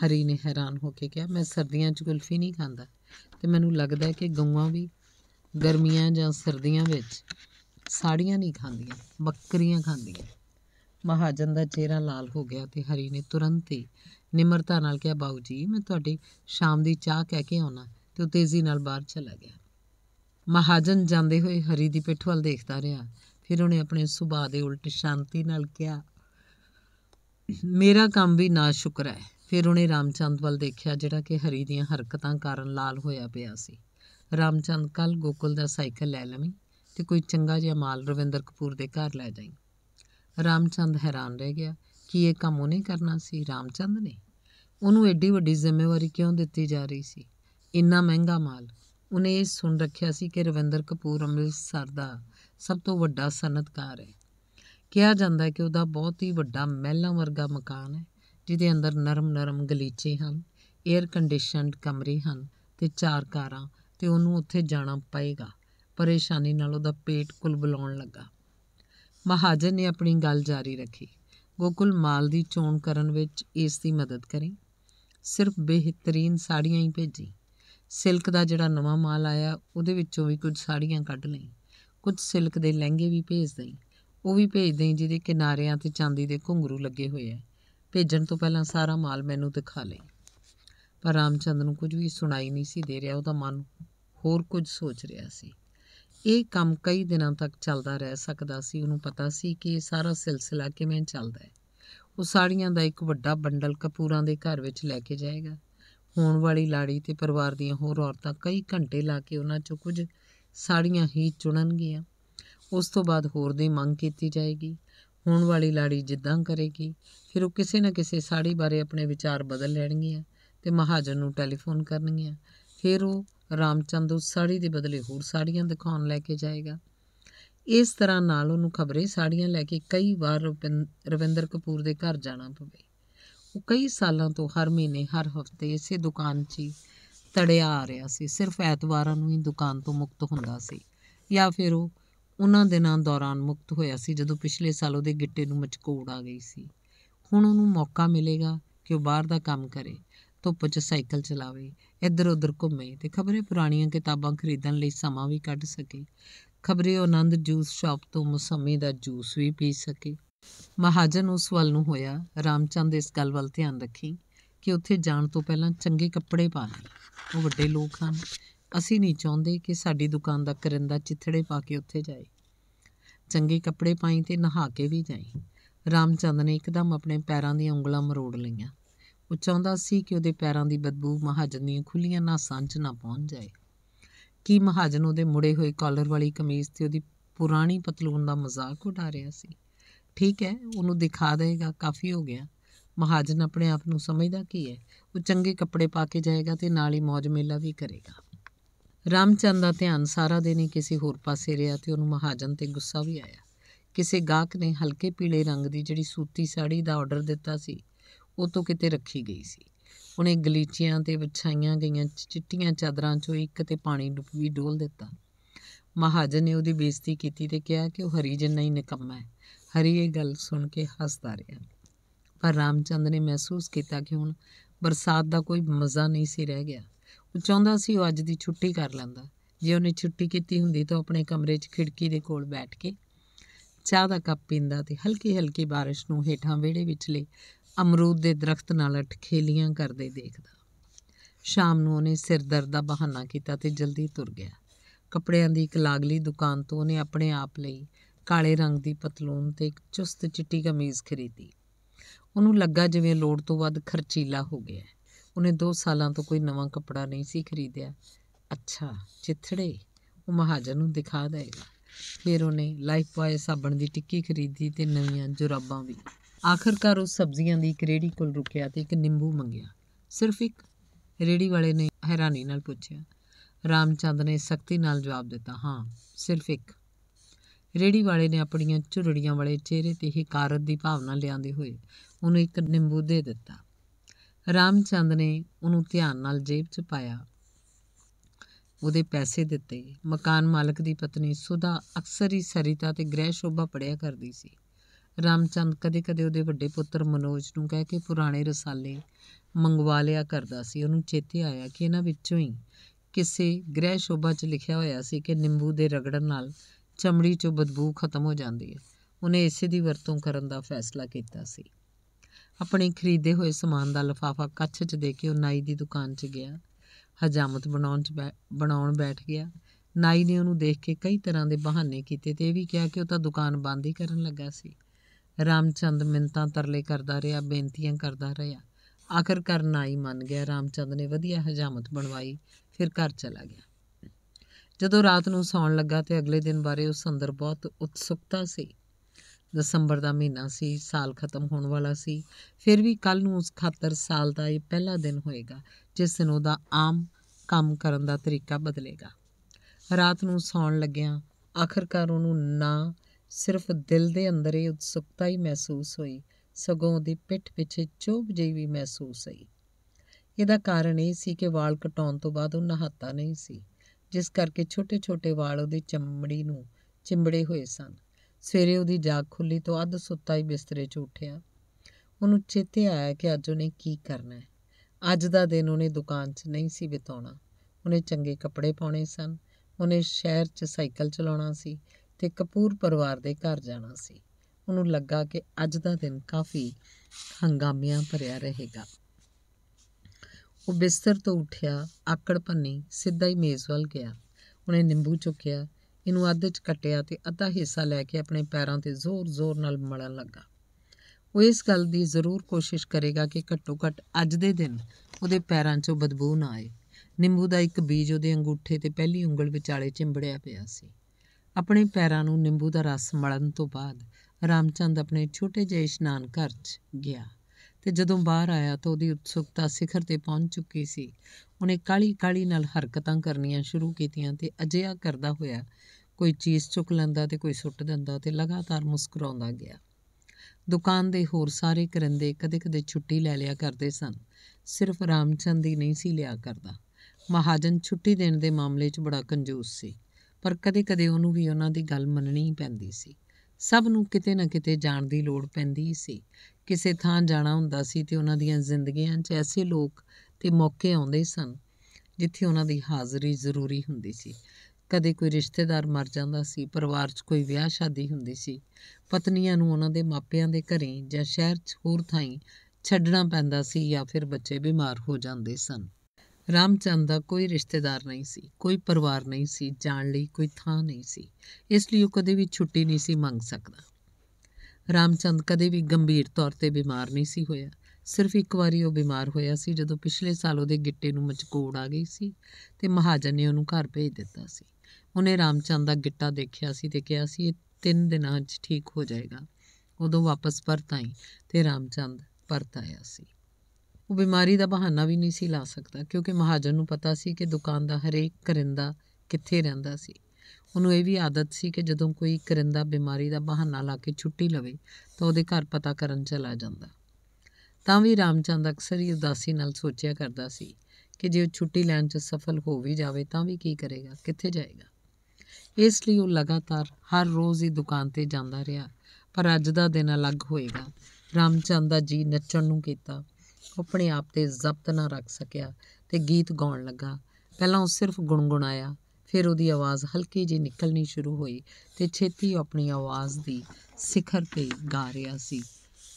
ਹਰੀ ਨੇ ਹੈਰਾਨ ਹੋ ਕੇ ਕਿਹਾ ਮੈਂ ਸਰਦੀਆਂ 'ਚ ਕੁਲਫੀ ਨਹੀਂ ਖਾਂਦਾ ਤੇ ਮੈਨੂੰ ਲੱਗਦਾ ਕਿ ਗਊਆਂ ਵੀ ਗਰਮੀਆਂ ਜਾਂ ਸਰਦੀਆਂ ਵਿੱਚ ਸਾੜੀਆਂ ਨਹੀਂ ਖਾਂਦੀਆਂ ਬੱਕਰੀਆਂ ਖਾਂਦੀਆਂ ਮਹਾਜਨ ਦਾ ਚਿਹਰਾ ਲਾਲ ਹੋ ਗਿਆ ਤੇ ਹਰੀ ਨੇ ਤੁਰੰਤ ਹੀ ਨਿਮਰਤਾ ਨਾਲ ਕਿਹਾ ਬਾਉ ਜੀ ਮੈਂ ਤੁਹਾਡੀ ਸ਼ਾਮ ਦੀ ਚਾਹ ਕਹਿ ਕੇ ਆਉਣਾ ਤੇ ਉਹ ਤੇਜ਼ੀ ਨਾਲ ਬਾਹਰ ਚਲਾ ਗਿਆ ਮਹਾਜਨ ਜਾਂਦੇ ਹੋਏ ਹਰੀ ਦੀ ਪਿੱਠ ਵੱਲ ਦੇਖਦਾ ਰਿਹਾ ਫਿਰ ਉਹਨੇ ਆਪਣੇ ਸੁਭਾਅ ਦੇ ਉਲਟ ਸ਼ਾਂਤੀ ਨਾਲ ਕਿਹਾ ਮੇਰਾ ਕੰਮ ਵੀ ਨਾ ਸ਼ੁਕਰ ਹੈ ਫਿਰ ਉਹਨੇ ਰਾਮਚੰਦ ਵੱਲ ਦੇਖਿਆ ਜਿਹੜਾ ਕਿ ਹਰੀ ਦੀਆਂ ਹਰਕਤਾਂ ਕਾਰਨ ਲਾਲ ਹੋਇਆ ਪਿਆ ਸੀ ਰਾਮਚੰਦ ਕੱਲ ਗੋਕੁਲ ਦਾ ਸਾਈਕਲ ਲੈ ਲਵੀਂ ਤੇ ਕੋਈ ਚੰਗਾ ਜਿਹਾ ਮਾਲ ਰਵਿੰਦਰ ਕਪੂਰ ਦੇ ਘਰ ਲੈ ਜਾਈਂ ਰਾਮਚੰਦ ਹੈਰਾਨ ਰਹਿ ਗਿਆ ਕਿ ਇਹ ਕੰਮ ਉਹਨੇ ਕਰਨਾ ਸੀ ਰਾਮਚੰਦ ਨੇ ਉਹਨੂੰ ਐਡੀ ਵੱਡੀ ਜ਼ਿੰਮੇਵਾਰੀ ਕਿਉਂ ਦਿੱਤੀ ਜਾ ਰਹੀ ਸੀ ਇੰਨਾ ਮਹਿੰਗਾ ਮਾਲ ਉਹਨੇ ਇਹ ਸੁਣ ਰੱਖਿਆ ਸੀ ਕਿ ਰਵਿੰਦਰ ਕਪੂਰ ਅੰਮ੍ਰਿਤਸਰ ਦਾ ਸਭ ਤੋਂ ਵੱਡਾ ਸਨਤਕਾਰ ਹੈ ਕਿਹਾ ਜਾਂਦਾ ਹੈ ਕਿ ਉਹਦਾ ਬਹੁਤ ਹੀ ਵੱਡਾ ਮਹਿਲਾਂ ਵਰਗਾ ਮਕਾਨ ਹੈ ਜਿਹਦੇ ਅੰਦਰ ਨਰਮ-ਨਰਮ ਗਲੀਚੇ ਹਨ 에ਅਰ ਕੰਡੀਸ਼ਨਡ ਕਮਰੇ ਹਨ ਤੇ ਚਾਰ ਕਾਰਾਂ ਤੇ ਉਹਨੂੰ ਉੱਥੇ ਜਾਣਾ ਪਏਗਾ ਪਰੇਸ਼ਾਨੀ ਨਾਲ ਉਹਦਾ ਪੇਟ ਕੁਲ ਬੁਲਾਉਣ ਲੱਗਾ ਮਹਾਜਨ ਨੇ ਆਪਣੀ ਗੱਲ ਜਾਰੀ ਰੱਖੀ ਗੋਕੁਲ ਮਾਲ ਦੀ ਚੋਣ ਕਰਨ ਵਿੱਚ ਇਸ ਦੀ ਮਦਦ ਕਰੇ ਸਿਰਫ ਬਿਹਤਰੀਨ ਸਾੜੀਆਂ ਹੀ ਭੇਜੀ ਸਿਲਕ ਦਾ ਜਿਹੜਾ ਨਵਾਂ ਮਾਲ ਆਇਆ ਉਹਦੇ ਵਿੱਚੋਂ ਵੀ ਕੁਝ ਸਾੜੀਆਂ ਕੱਢ ਲਈ ਕੁਝ ਸਿਲਕ ਦੇ ਲਹਿੰਗੇ ਵੀ ਭੇਜ ਦਈ ਉਹ ਵੀ ਭੇਜ ਦਈ ਜਿਹਦੇ ਕਿਨਾਰਿਆਂ ਤੇ ਚਾਂਦੀ ਦੇ ਘੁੰਗਰੂ ਲੱਗੇ ਹੋਏ ਆ ਭੇਜਣ ਤੋਂ ਪਹਿਲਾਂ ਸਾਰਾ ਮਾਲ ਮੈਨੂੰ ਦਿਖਾ ਲਈ ਪਰ ਰਾਮਚੰਦ ਨੂੰ ਕੁਝ ਵੀ ਸੁਣਾਈ ਨਹੀਂ ਸੀ ਦੇ ਰਿਹਾ ਉਹਦਾ ਮਨ ਹੋਰ ਕੁਝ ਸੋਚ ਰਿਹਾ ਸੀ ਇਹ ਕੰਮ ਕਈ ਦਿਨਾਂ ਤੱਕ ਚੱਲਦਾ ਰਹਿ ਸਕਦਾ ਸੀ ਉਹਨੂੰ ਪਤਾ ਸੀ ਕਿ ਇਹ ਸਾਰਾ ਸਿਲਸਿਲਾ ਕਿਵੇਂ ਚੱਲਦਾ ਹੈ ਉਹ ਸਾੜੀਆਂ ਦਾ ਇੱਕ ਵੱਡਾ ਬੰਡਲ ਕਪੂਰਾਂ ਦੇ ਘਰ ਵਿੱਚ ਲੈ ਕੇ ਜਾਏਗਾ ਹੋਣ ਵਾਲੀ ਲਾੜੀ ਤੇ ਪਰਿਵਾਰ ਦੀਆਂ ਹੋਰ ਔਰਤਾਂ ਕਈ ਘੰਟੇ ਲਾ ਕੇ ਉਹਨਾਂ 'ਚੋਂ ਕੁਝ ਸਾੜੀਆਂ ਹੀ ਚੁਣਨਗੀਆਂ ਉਸ ਤੋਂ ਬਾਅਦ ਹੋਰ ਦੀ ਮੰਗ ਕੀਤੀ ਜਾਏਗੀ ਹੋਣ ਵਾਲੀ ਲਾੜੀ ਜਿੱਦਾਂ ਕਰੇਗੀ ਫਿਰ ਉਹ ਕਿਸੇ ਨਾ ਕਿਸੇ ਸਾੜੀ ਬਾਰੇ ਆਪਣੇ ਵਿਚਾਰ ਬਦਲ ਲੈਣਗੀਆਂ ਤੇ ਮਹਾਜਨ ਨੂੰ ਟੈਲੀਫੋਨ ਕਰਨਗੀਆਂ ਫਿਰ ਉਹ ਰਾਮਚੰਦ ਉਸ ਸਾੜੀ ਦੇ ਬਦਲੇ ਹੋਰ ਸਾੜੀਆਂ ਦਿਖਾਉਣ ਲੈ ਕੇ ਜਾਏਗਾ ਇਸ ਤਰ੍ਹਾਂ ਨਾਲ ਉਹਨੂੰ ਖਬਰੇ ਸਾੜੀਆਂ ਲੈ ਕੇ ਕਈ ਵਾਰ ਰਵਿੰਦਰ ਕਪੂਰ ਦੇ ਘਰ ਜਾਣਾ ਪਵੇ ਉਹ ਕਈ ਸਾਲਾਂ ਤੋਂ ਹਰ ਮਹੀਨੇ ਹਰ ਹਫਤੇ ਇਸੇ ਦੁਕਾਨ 'ਚ ਹੀ ਤੜਿਆ ਆ ਰਿਹਾ ਸੀ ਸਿਰਫ ਐਤਵਾਰਾਂ ਨੂੰ ਹੀ ਦੁਕਾਨ ਤੋਂ ਮੁਕਤ ਹੁੰਦਾ ਸੀ ਜਾਂ ਫਿਰ ਉਹ ਉਹਨਾਂ ਦਿਨਾਂ ਦੌਰਾਨ ਮੁਕਤ ਹੋਇਆ ਸੀ ਜਦੋਂ ਪਿਛਲੇ ਸਾਲ ਉਹਦੇ ਗਿੱਟੇ ਨੂੰ ਮਚਕੋੜ ਆ ਗਈ ਸੀ ਹੁਣ ਉਹਨੂੰ ਮੌਕਾ ਮਿਲੇਗਾ ਕਿ ਉਹ ਬਾਹਰ ਦਾ ਕੰਮ ਕਰੇ ਧੁੱਪ 'ਚ ਸਾਈਕਲ ਚਲਾਵੇ ਇੱਧਰ ਉੱਧਰ ਘੁੰਮੇ ਤੇ ਖਬਰੇ ਪੁਰਾਣੀਆਂ ਕਿਤਾਬਾਂ ਖਰੀਦਣ ਲਈ ਸਮਾਂ ਵੀ ਕੱਢ ਸਕੇ ਖਬਰੇ ਆਨੰਦ ਜੂਸ ਸ਼ਾਪ ਤੋਂ ਮੁਸੰਮੀ ਦਾ ਜੂਸ ਵੀ ਪੀ ਸਕੇ ਮਹਾਜਨ ਉਸ ਵੱਲ ਨੂੰ ਹੋਇਆ ਰਾਮਚੰਦ ਇਸ ਗੱਲ ਵੱਲ ਧਿਆਨ ਰੱਖੀ ਕਿ ਉੱਥੇ ਜਾਣ ਤੋਂ ਪਹਿਲਾਂ ਚੰਗੇ ਕੱਪੜੇ ਪਾ ਲੈ ਉਹ ਵੱਡੇ ਲੋਕ ਹਨ ਅਸੀਂ ਨਹੀਂ ਚਾਹੁੰਦੇ ਕਿ ਸਾਡੀ ਦੁਕਾਨ ਦਾ ਕਰਿੰਦਾ ਚਿੱਥੜੇ ਪਾ ਕੇ ਉੱਥੇ ਜਾਏ ਚੰਗੇ ਕੱਪੜੇ ਪਾਈ ਤੇ ਨਹਾ ਕੇ ਵੀ ਜਾਈ ਰਾਮਚੰਦ ਨੇ ਇੱਕਦਮ ਆਪਣੇ ਪੈਰਾਂ ਦੀਆਂ ਉਂਗਲਾਂ ਮਰੋੜ ਲਈਆਂ ਉਹ ਚਾਹੁੰਦਾ ਸੀ ਕਿ ਉਹਦੇ ਪੈਰਾਂ ਦੀ ਬਦਬੂ ਮਹਾਜਨ ਦੀਆਂ ਖੁੱਲੀਆਂ ਨਾਸਾਂ 'ਚ ਨਾ ਪਹੁੰਚ ਜਾਏ ਕੀ ਮਹਾਜਨ ਉਹਦੇ ਮੁੜੇ ਹੋਏ ਕਾਲਰ ਵਾਲੀ ਕਮੀਜ਼ ਤੇ ਉਹਦੀ ਪੁਰਾਣੀ ਪਤਲੂਨ ਦਾ ਮਜ਼ਾਕ ਉਡਾ ਰਿਹਾ ਸੀ ਠੀਕ ਹੈ ਉਹਨੂੰ ਦਿਖਾ ਦੇਗਾ ਕਾਫੀ ਹੋ ਗਿਆ ਮਹਾਜਨ ਆਪਣੇ ਆਪ ਨੂੰ ਸਮਝਦਾ ਕੀ ਹੈ ਉਹ ਚੰਗੇ ਕੱਪੜੇ ਪਾ ਕੇ ਜਾਏਗਾ ਤੇ ਨਾਲ ਹੀ ਮौज ਮੇਲਾ ਵੀ ਕਰੇਗਾ ਰਾਮਚੰਦ ਦਾ ਧਿਆਨ ਸਾਰਾ ਦਿਨ ਹੀ ਕਿਸੇ ਹੋਰ ਪਾਸੇ ਰਿਹਾ ਤੇ ਉਹਨੂੰ ਮਹਾਜਨ ਤੇ ਗੁੱਸਾ ਵੀ ਆਇਆ ਕਿਸੇ ਗਾਹਕ ਨੇ ਹਲਕੇ ਪੀਲੇ ਰੰਗ ਦੀ ਜਿਹੜੀ ਸੂਤੀ ਸਾੜੀ ਦਾ ਆਰਡਰ ਦਿੱਤਾ ਸੀ ਉਹ ਤੋਂ ਕਿਤੇ ਰੱਖੀ ਗਈ ਸੀ ਉਹਨੇ ਗਲੀਚਿਆਂ ਤੇ ਵਿਛਾਈਆਂ ਗਈਆਂ ਚਿੱਟੀਆਂ ਚਾਦਰਾਂ 'ਚੋਂ ਇੱਕ ਤੇ ਪਾਣੀ ਵੀ ਡੋਲ ਦਿੱਤਾ ਮਹਾਜਨ ਨੇ ਉਹਦੀ ਬੇਇੱਜ਼ਤੀ ਕੀਤੀ ਤੇ ਕਿਹਾ ਕਿ ਉਹ ਹਰੀਜਨ ਨਹੀਂ ਨਿਕੰਮਾ ਹੈ ਹਰੀ ਇਹ ਗੱਲ ਸੁਣ ਕੇ ਹੱਸਦਾ ਰਿਹਾ ਪਰ ਰਾਮਚੰਦ ਨੇ ਮਹਿਸੂਸ ਕੀਤਾ ਕਿ ਹੁਣ ਬਰਸਾਤ ਦਾ ਕੋਈ ਮਜ਼ਾ ਨਹੀਂ ਸੀ ਰਹਿ ਗਿਆ ਉਹ ਚਾਹੁੰਦਾ ਸੀ ਉਹ ਅੱਜ ਦੀ ਛੁੱਟੀ ਕਰ ਲੈਂਦਾ ਜੇ ਉਹਨੇ ਛੁੱਟੀ ਕੀਤੀ ਹੁੰਦੀ ਤਾਂ ਆਪਣੇ ਕਮਰੇ 'ਚ ਖਿੜਕੀ ਦੇ ਕੋਲ ਬੈਠ ਕੇ ਚਾਹ ਦਾ ਕੱਪ ਪੀਂਦਾ ਤੇ ਹਲਕੀ ਹਲਕੀ بارش ਨੂੰ ਹੇਠਾਂ ਵਿਹੜੇ ਵਿੱਚਲੇ ਅਮਰੂਦ ਦੇ ਦਰਖਤ ਨਾਲ ਅਟਖੇਲੀਆਂ ਕਰਦੇ ਦੇਖਦਾ ਸ਼ਾਮ ਨੂੰ ਉਹਨੇ ਸਿਰ ਦਰਦ ਦਾ ਬਹਾਨਾ ਕੀਤਾ ਤੇ ਜਲਦੀ ਤੁਰ ਗਿਆ ਕੱਪੜਿਆਂ ਦੀ ਇੱਕ ਲਾਗਲੀ ਦੁਕਾਨ ਤੋਂ ਉਹਨੇ ਆਪਣੇ ਆਪ ਲਈ ਕਾਲੇ ਰੰਗ ਦੀ ਪਤਲੂਨ ਤੇ ਇੱਕ ਚੁਸਤ ਚਿੱਟੀ ਕਮੀਜ਼ ਖਰੀਦੀ ਉਹਨੂੰ ਲੱਗਾ ਜਿਵੇਂ ਲੋੜ ਤੋਂ ਵੱਧ ਖਰਚੀਲਾ ਹੋ ਗਿਆ ਉਹਨੇ 2 ਸਾਲਾਂ ਤੋਂ ਕੋਈ ਨਵਾਂ ਕੱਪੜਾ ਨਹੀਂ ਸੀ ਖਰੀਦਿਆ ਅੱਛਾ ਚਿੱਥੜੇ ਉਹ ਮਹਾਜਨ ਨੂੰ ਦਿਖਾ ਦੇਗਾ ਫਿਰ ਉਹਨੇ ਲਾਈਫ ਬਾਏ ਸਾਬਣ ਦੀ ਟਿੱਕੀ ਖਰੀਦੀ ਤੇ ਨਵੀਆਂ ਜੁਰਾਬਾਂ ਵੀ ਆਖਰਕਾਰ ਉਹ ਸਬਜ਼ੀਆਂ ਦੀ ਕਰੇੜੀ ਕੋਲ ਰੁਕਿਆ ਤੇ ਇੱਕ ਨਿੰਬੂ ਮੰਗਿਆ ਸਿਰਫ ਇੱਕ ਰੇੜੀ ਵਾਲੇ ਨੇ ਹੈਰਾਨੀ ਨਾਲ ਪੁੱਛਿਆ ਰਾਮਚੰਦ ਨੇ ਸਖਤੀ ਨਾਲ ਜਵਾਬ ਦਿੱਤਾ ਹਾਂ ਸਿਰਫ ਇੱਕ ਰੇੜੀ ਵਾਲੇ ਨੇ ਆਪਣੀਆਂ ਝੁਰੜੀਆਂ ਵਾਲੇ ਚਿਹਰੇ ਤੇ ਹਕਾਰਤ ਦੀ ਭਾਵਨਾ ਲਿਆਂਦੇ ਹੋਏ ਉਹਨੂੰ ਇੱਕ ਨਿੰਬੂ ਦੇ ਦਿੱਤਾ ਰਾਮਚੰਦ ਨੇ ਉਹਨੂੰ ਧਿਆਨ ਨਾਲ ਜੇਬ 'ਚ ਪਾਇਆ ਉਹਦੇ ਪੈਸੇ ਦਿੱਤੇ ਮਕਾਨ ਮਾਲਕ ਦੀ ਪਤਨੀ ਸੁਧਾ ਅਕਸਰ ਹੀ ਸਰਿਤਾ ਤੇ ਗ੍ਰਹਿ ਸ਼ੋਭਾ ਪੜਿਆ ਕਰਦੀ ਸੀ ਰਾਮਚੰਦ ਕਦੇ-ਕਦੇ ਉਹਦੇ ਵੱਡੇ ਪੁੱਤਰ ਮਨੋਜ ਨੂੰ ਕਹਿ ਕੇ ਪੁਰਾਣੇ ਰਸਾਲੇ ਮੰਗਵਾ ਲਿਆ ਕਰਦਾ ਸੀ ਉਹਨੂੰ ਚੇਤੇ ਆਇਆ ਕਿ ਇਹਨਾਂ ਵਿੱਚੋਂ ਹੀ ਕਿਸੇ ਗ੍ਰਹਿ ਸ਼ੋਭਾ 'ਚ ਲਿਖਿਆ ਹੋਇਆ ਸੀ ਕਿ ਨਿੰਬੂ ਦੇ ਰਗੜਨ ਨਾਲ ਚਮੜੀ 'ਚੋਂ ਬਦਬੂ ਖਤਮ ਹੋ ਜਾਂਦੀ ਹੈ ਉਹਨੇ ਇਸੇ ਦੀ ਵਰਤੋਂ ਕਰਨ ਦਾ ਫੈਸਲਾ ਕੀਤਾ ਸੀ ਆਪਣੇ ਖਰੀਦੇ ਹੋਏ ਸਮਾਨ ਦਾ ਲਫਾਫਾ ਕੱਛ 'ਚ ਦੇ ਕੇ ਉਹ ਨਾਈ ਦੀ ਦੁਕਾਨ 'ਚ ਗਿਆ ਹਜਾਮਤ ਬਣਾਉਣ 'ਚ ਬਣਾਉਣ ਬੈਠ ਗਿਆ ਨਾਈ ਨੇ ਉਹਨੂੰ ਦੇਖ ਕੇ ਕਈ ਤਰ੍ਹਾਂ ਦੇ ਬਹਾਨੇ ਕੀਤੇ ਤੇ ਇਹ ਵੀ ਕਿਹਾ ਕਿ ਉਹ ਤਾਂ ਦੁਕਾਨ ਬੰਦ ਹੀ ਕਰਨ ਲੱਗਾ ਸੀ ਰਾਮਚੰਦ ਮਿੰਤਾਂ ਤਰਲੇ ਕਰਦਾ ਰਿਹਾ ਬੇਨਤੀਆਂ ਕਰਦਾ ਰਿਹਾ ਆਖਰਕਾਰ ਨਾਈ ਮੰਨ ਗਿਆ ਰਾਮਚੰਦ ਨੇ ਵਧੀਆ ਹਜਾਮਤ ਬਣਵਾਈ ਫਿਰ ਘਰ ਚਲਾ ਗਿਆ ਜਦੋਂ ਰਾਤ ਨੂੰ ਸੌਣ ਲੱਗਾ ਤੇ ਅਗਲੇ ਦਿਨ ਬਾਰੇ ਉਸ ਅੰਦਰ ਬਹੁਤ ਉਤਸੁਕਤਾ ਸੀ ਦਸੰਬਰ ਦਾ ਮਹੀਨਾ ਸੀ ਸਾਲ ਖਤਮ ਹੋਣ ਵਾਲਾ ਸੀ ਫਿਰ ਵੀ ਕੱਲ ਨੂੰ ਉਸ ਖਾਤਰ ਸਾਲ ਦਾ ਇਹ ਪਹਿਲਾ ਦਿਨ ਹੋਏਗਾ ਜਿਸ ਦਿਨ ਉਹਦਾ ਆਮ ਕੰਮ ਕਰਨ ਦਾ ਤਰੀਕਾ ਬਦਲੇਗਾ ਰਾਤ ਨੂੰ ਸੌਣ ਲੱਗਿਆਂ ਆਖਰਕਾਰ ਉਹਨੂੰ ਨਾ ਸਿਰਫ ਦਿਲ ਦੇ ਅੰਦਰ ਹੀ ਉਤਸੁਕਤਾ ਹੀ ਮਹਿਸੂਸ ਹੋਈ ਸਗੋਂ ਉਹਦੀ ਪਿੱਠ ਪਿੱਛੇ ਚੋਬ ਜਿਹੀ ਵੀ ਮਹਿਸੂਸ ਹੋਈ ਇਹਦਾ ਕਾਰਨ ਇਹ ਸੀ ਕਿ ਵਾਲ ਕਟਾਉਣ ਤੋਂ ਬਾਅਦ ਉਹ ਨਹਾਤਾ ਨਹੀਂ ਸੀ ਜਿਸ ਕਰਕੇ ਛੋਟੇ-ਛੋਟੇ ਵਾਲ ਉਹਦੀ ਚਮੜੀ ਨੂੰ ਚਿੰਬੜੇ ਹੋਏ ਸਨ ਸਵੇਰੇ ਉਹਦੀ ਜਾਗ ਖੁੱਲੀ ਤੋਂ ਅੱਧ ਸੁੱਤਾ ਹੀ ਬਿਸਤਰੇ 'ਚ ਉੱਠਿਆ ਉਹਨੂੰ ਚੇਤੇ ਆਇਆ ਕਿ ਅੱਜ ਉਹਨੇ ਕੀ ਕਰਨਾ ਹੈ ਅੱਜ ਦਾ ਦਿਨ ਉਹਨੇ ਦੁਕਾਨ 'ਚ ਨਹੀਂ ਸੀ ਬਿਤਾਉਣਾ ਉਹਨੇ ਚੰਗੇ ਕੱਪੜੇ ਪਾਉਣੇ ਸਨ ਉਹਨੇ ਸ਼ਹਿਰ 'ਚ ਸਾਈਕਲ ਚਲਾਉਣਾ ਸੀ ਤੇ ਕਪੂਰ ਪਰਿਵਾਰ ਦੇ ਘਰ ਜਾਣਾ ਸੀ ਉਹਨੂੰ ਲੱਗਾ ਕਿ ਅੱਜ ਦਾ ਦਿਨ ਕਾਫੀ ਹੰਗਾਮਿਆਂ ਭਰਿਆ ਰਹੇਗਾ ਉਹ ਬਿਸਤਰ ਤੋਂ ਉੱਠਿਆ ਆਕੜ ਭੰਨੀ ਸਿੱਧਾ ਹੀ ਮੇਜ਼ ਵੱਲ ਗਿਆ ਉਹਨੇ ਨਿੰਬੂ ਚੁੱਕਿਆ ਇਹਨੂੰ ਅੱਧ 'ਚ ਕੱਟਿਆ ਤੇ ਅੱਧਾ ਹਿੱਸਾ ਲੈ ਕੇ ਆਪਣੇ ਪੈਰਾਂ ਤੇ ਜ਼ੋਰ-ਜ਼ੋਰ ਨਾਲ ਮਲਣ ਲੱਗਾ ਉਹ ਇਸ ਗੱਲ ਦੀ ਜ਼ਰੂਰ ਕੋਸ਼ਿਸ਼ ਕਰੇਗਾ ਕਿ ਘੱਟੋ-ਘੱਟ ਅੱਜ ਦੇ ਦਿਨ ਉਹਦੇ ਪੈਰਾਂ 'ਚੋਂ ਬਦਬੂ ਨਾ ਆਏ ਨਿੰਬੂ ਦਾ ਇੱਕ ਬੀਜ ਉਹਦੇ ਅੰਗੂਠੇ ਤੇ ਪਹਿਲੀ ਉਂਗਲ ਵਿਚਾਲੇ ਚਿੰਬੜਿਆ ਪਿਆ ਸੀ ਆਪਣੇ ਪੈਰਾਂ ਨੂੰ ਨਿੰਬੂ ਦਾ ਰਸ ਮਲਣ ਤੋਂ ਬਾਅਦ ਰਾਮਚੰਦ ਆਪਣੇ ਛੋਟੇ ਜਿਹੇ ਇਸ਼ਨਾਨ ਘਰ 'ਚ ਗਿਆ ਤੇ ਜਦੋਂ ਬਾਹਰ ਆਇਆ ਤਾਂ ਉਹਦੀ ਉਤਸੁਕਤਾ ਸਿਖਰ ਤੇ ਪਹੁੰਚ ਚੁੱਕੀ ਸੀ ਉਹਨੇ ਕਾਲੀ ਕਾਲੀ ਨਾਲ ਹਰਕਤਾਂ ਕਰਨੀਆਂ ਸ਼ੁਰੂ ਕੀਤੀਆਂ ਤੇ ਅਜਿਹਾ ਕਰਦਾ ਹੋਇਆ ਕੋਈ ਚੀਜ਼ ਚੁੱਕ ਲੈਂਦਾ ਤੇ ਕੋਈ ਸੁੱਟ ਦਿੰਦਾ ਤੇ ਲਗਾਤਾਰ ਮੁਸਕਰਾਉਂਦਾ ਗਿਆ ਦੁਕਾਨ ਦੇ ਹੋਰ ਸਾਰੇ ਕਰੰਦੇ ਕਦੇ-ਕਦੇ ਛੁੱਟੀ ਲੈ ਲਿਆ ਕਰਦੇ ਸਨ ਸਿਰਫ ਰਾਮਚੰਦ ਹੀ ਨਹੀਂ ਸੀ ਲਿਆ ਕਰਦਾ ਮਹਾਜਨ ਛੁੱਟੀ ਦੇਣ ਦੇ ਮਾਮਲੇ 'ਚ ਬੜਾ ਕੰਜੂਸ ਸੀ ਪਰ ਕਦੇ-ਕਦੇ ਉਹਨੂੰ ਵੀ ਉਹਨਾਂ ਦੀ ਗੱਲ ਮੰਨਣੀ ਪੈਂਦੀ ਸੀ ਸਭ ਨੂੰ ਕਿਤੇ ਨਾ ਕਿਤੇ ਜਾਣ ਦੀ ਲੋੜ ਪੈਂਦੀ ਸੀ ਕਿਸੇ ਥਾਂ ਜਾਣਾ ਹੁੰਦਾ ਸੀ ਤੇ ਉਹਨਾਂ ਦੀਆਂ ਜ਼ਿੰਦਗੀਆਂ 'ਚ ਐਸੇ ਲੋਕ ਤੇ ਮੌਕੇ ਆਉਂਦੇ ਸਨ ਜਿੱਥੇ ਉਹਨਾਂ ਦੀ ਹਾਜ਼ਰੀ ਜ਼ਰੂਰੀ ਹੁੰਦੀ ਸੀ ਕਦੇ ਕੋਈ ਰਿਸ਼ਤੇਦਾਰ ਮਰ ਜਾਂਦਾ ਸੀ ਪਰਿਵਾਰ 'ਚ ਕੋਈ ਵਿਆਹ ਸ਼ਾਦੀ ਹੁੰਦੀ ਸੀ ਪਤਨੀਆਂ ਨੂੰ ਉਹਨਾਂ ਦੇ ਮਾਪਿਆਂ ਦੇ ਘਰੇ ਜਾਂ ਸ਼ਹਿਰ 'ਚ ਹੋਰ ਥਾਈਂ ਛੱਡਣਾ ਪੈਂਦਾ ਸੀ ਜਾਂ ਫਿਰ ਬੱਚੇ ਬਿਮਾਰ ਹੋ ਜਾਂਦੇ ਸਨ ਰਾਮਚੰਦ ਦਾ ਕੋਈ ਰਿਸ਼ਤੇਦਾਰ ਨਹੀਂ ਸੀ ਕੋਈ ਪਰਿਵਾਰ ਨਹੀਂ ਸੀ ਜਾਣ ਲਈ ਕੋਈ ਥਾਂ ਨਹੀਂ ਸੀ ਇਸ ਲਈ ਉਹ ਕਦੇ ਵੀ ਛੁੱਟੀ ਨਹੀਂ ਸੀ ਮੰਗ ਸਕਦਾ ਰਾਮਚੰਦ ਕਦੇ ਵੀ ਗੰਭੀਰ ਤੌਰ ਤੇ ਬਿਮਾਰ ਨਹੀਂ ਸੀ ਹੋਇਆ ਸਿਰਫ ਇੱਕ ਵਾਰੀ ਉਹ ਬਿਮਾਰ ਹੋਇਆ ਸੀ ਜਦੋਂ ਪਿਛਲੇ ਸਾਲ ਉਹਦੇ ਗਿੱਟੇ ਨੂੰ ਮਚਕੋੜ ਆ ਗਈ ਸੀ ਤੇ ਮਹਾਜਨ ਨੇ ਉਹਨੂੰ ਘਰ ਭੇਜ ਦਿੱਤਾ ਸੀ ਉਹਨੇ ਰਾਮਚੰਦ ਦਾ ਗਿੱਟਾ ਦੇਖਿਆ ਸੀ ਤੇ ਕਿਹਾ ਸੀ ਇਹ 3 ਦਿਨਾਂ 'ਚ ਠੀਕ ਹੋ ਜਾਏਗਾ ਉਦੋਂ ਵਾਪਸ ਪਰਤ ਆਈ ਤੇ ਰਾਮਚੰਦ ਪਰਤ ਆਇਆ ਸੀ ਉਹ ਬਿਮਾਰੀ ਦਾ ਬਹਾਨਾ ਵੀ ਨਹੀਂ ਸੀ ਲਾ ਸਕਦਾ ਕਿਉਂਕਿ ਮਹਾਜਨ ਨੂੰ ਪਤਾ ਸੀ ਕਿ ਦੁਕਾਨ ਦਾ ਹਰੇਕ ਕਰਿੰਦਾ ਕਿੱਥੇ ਰਹਿੰਦਾ ਸੀ ਉਹਨੂੰ ਇਹ ਵੀ ਆਦਤ ਸੀ ਕਿ ਜਦੋਂ ਕੋਈ ਕਰਿੰਦਾ ਬਿਮਾਰੀ ਦਾ ਬਹਾਨਾ ਲਾ ਕੇ ਛੁੱਟੀ ਲਵੇ ਤਾਂ ਉਹਦੇ ਘਰ ਪਤਾ ਕਰਨ ਚਲਾ ਜਾਂਦਾ ਤਾਂ ਵੀ ਰਾਮਚੰਦ ਅਕਸਰ ਹੀ ਉਦਾਸੀ ਨਾਲ ਸੋਚਿਆ ਕਰਦਾ ਸੀ ਕਿ ਜੇ ਉਹ ਛੁੱਟੀ ਲੈਣ 'ਚ ਸਫਲ ਹੋ ਵੀ ਜਾਵੇ ਤਾਂ ਵੀ ਕੀ ਕਰੇਗਾ ਕਿੱਥੇ ਜਾਏਗਾ ਇਸ ਲਈ ਉਹ ਲਗਾਤਾਰ ਹਰ ਰੋਜ਼ ਹੀ ਦੁਕਾਨ ਤੇ ਜਾਂਦਾ ਰਿਹਾ ਪਰ ਅੱਜ ਦਾ ਦਿਨ ਅਲੱਗ ਹੋਏਗਾ ਰਾਮਚੰਦ ਦਾ ਜੀ ਨੱਚਣ ਨੂੰ ਕੀਤਾ ਆਪਣੇ ਆਪ ਤੇ ਜ਼ਬਤ ਨਾ ਰੱਖ ਸਕਿਆ ਤੇ ਗੀਤ ਗਾਉਣ ਲੱਗਾ ਪਹਿਲਾਂ ਉਹ ਸਿਰਫ ਗੁੰਗੁਣਾਇਆ ਫਿਰ ਉਹਦੀ ਆਵਾਜ਼ ਹਲਕੀ ਜਿਹੀ ਨਿਕਲਣੀ ਸ਼ੁਰੂ ਹੋਈ ਤੇ ਛੇਤੀ ਆਪਣੀ ਆਵਾਜ਼ ਦੀ ਸਿਖਰ ਤੇ ਗਾ ਰਿਹਾ ਸੀ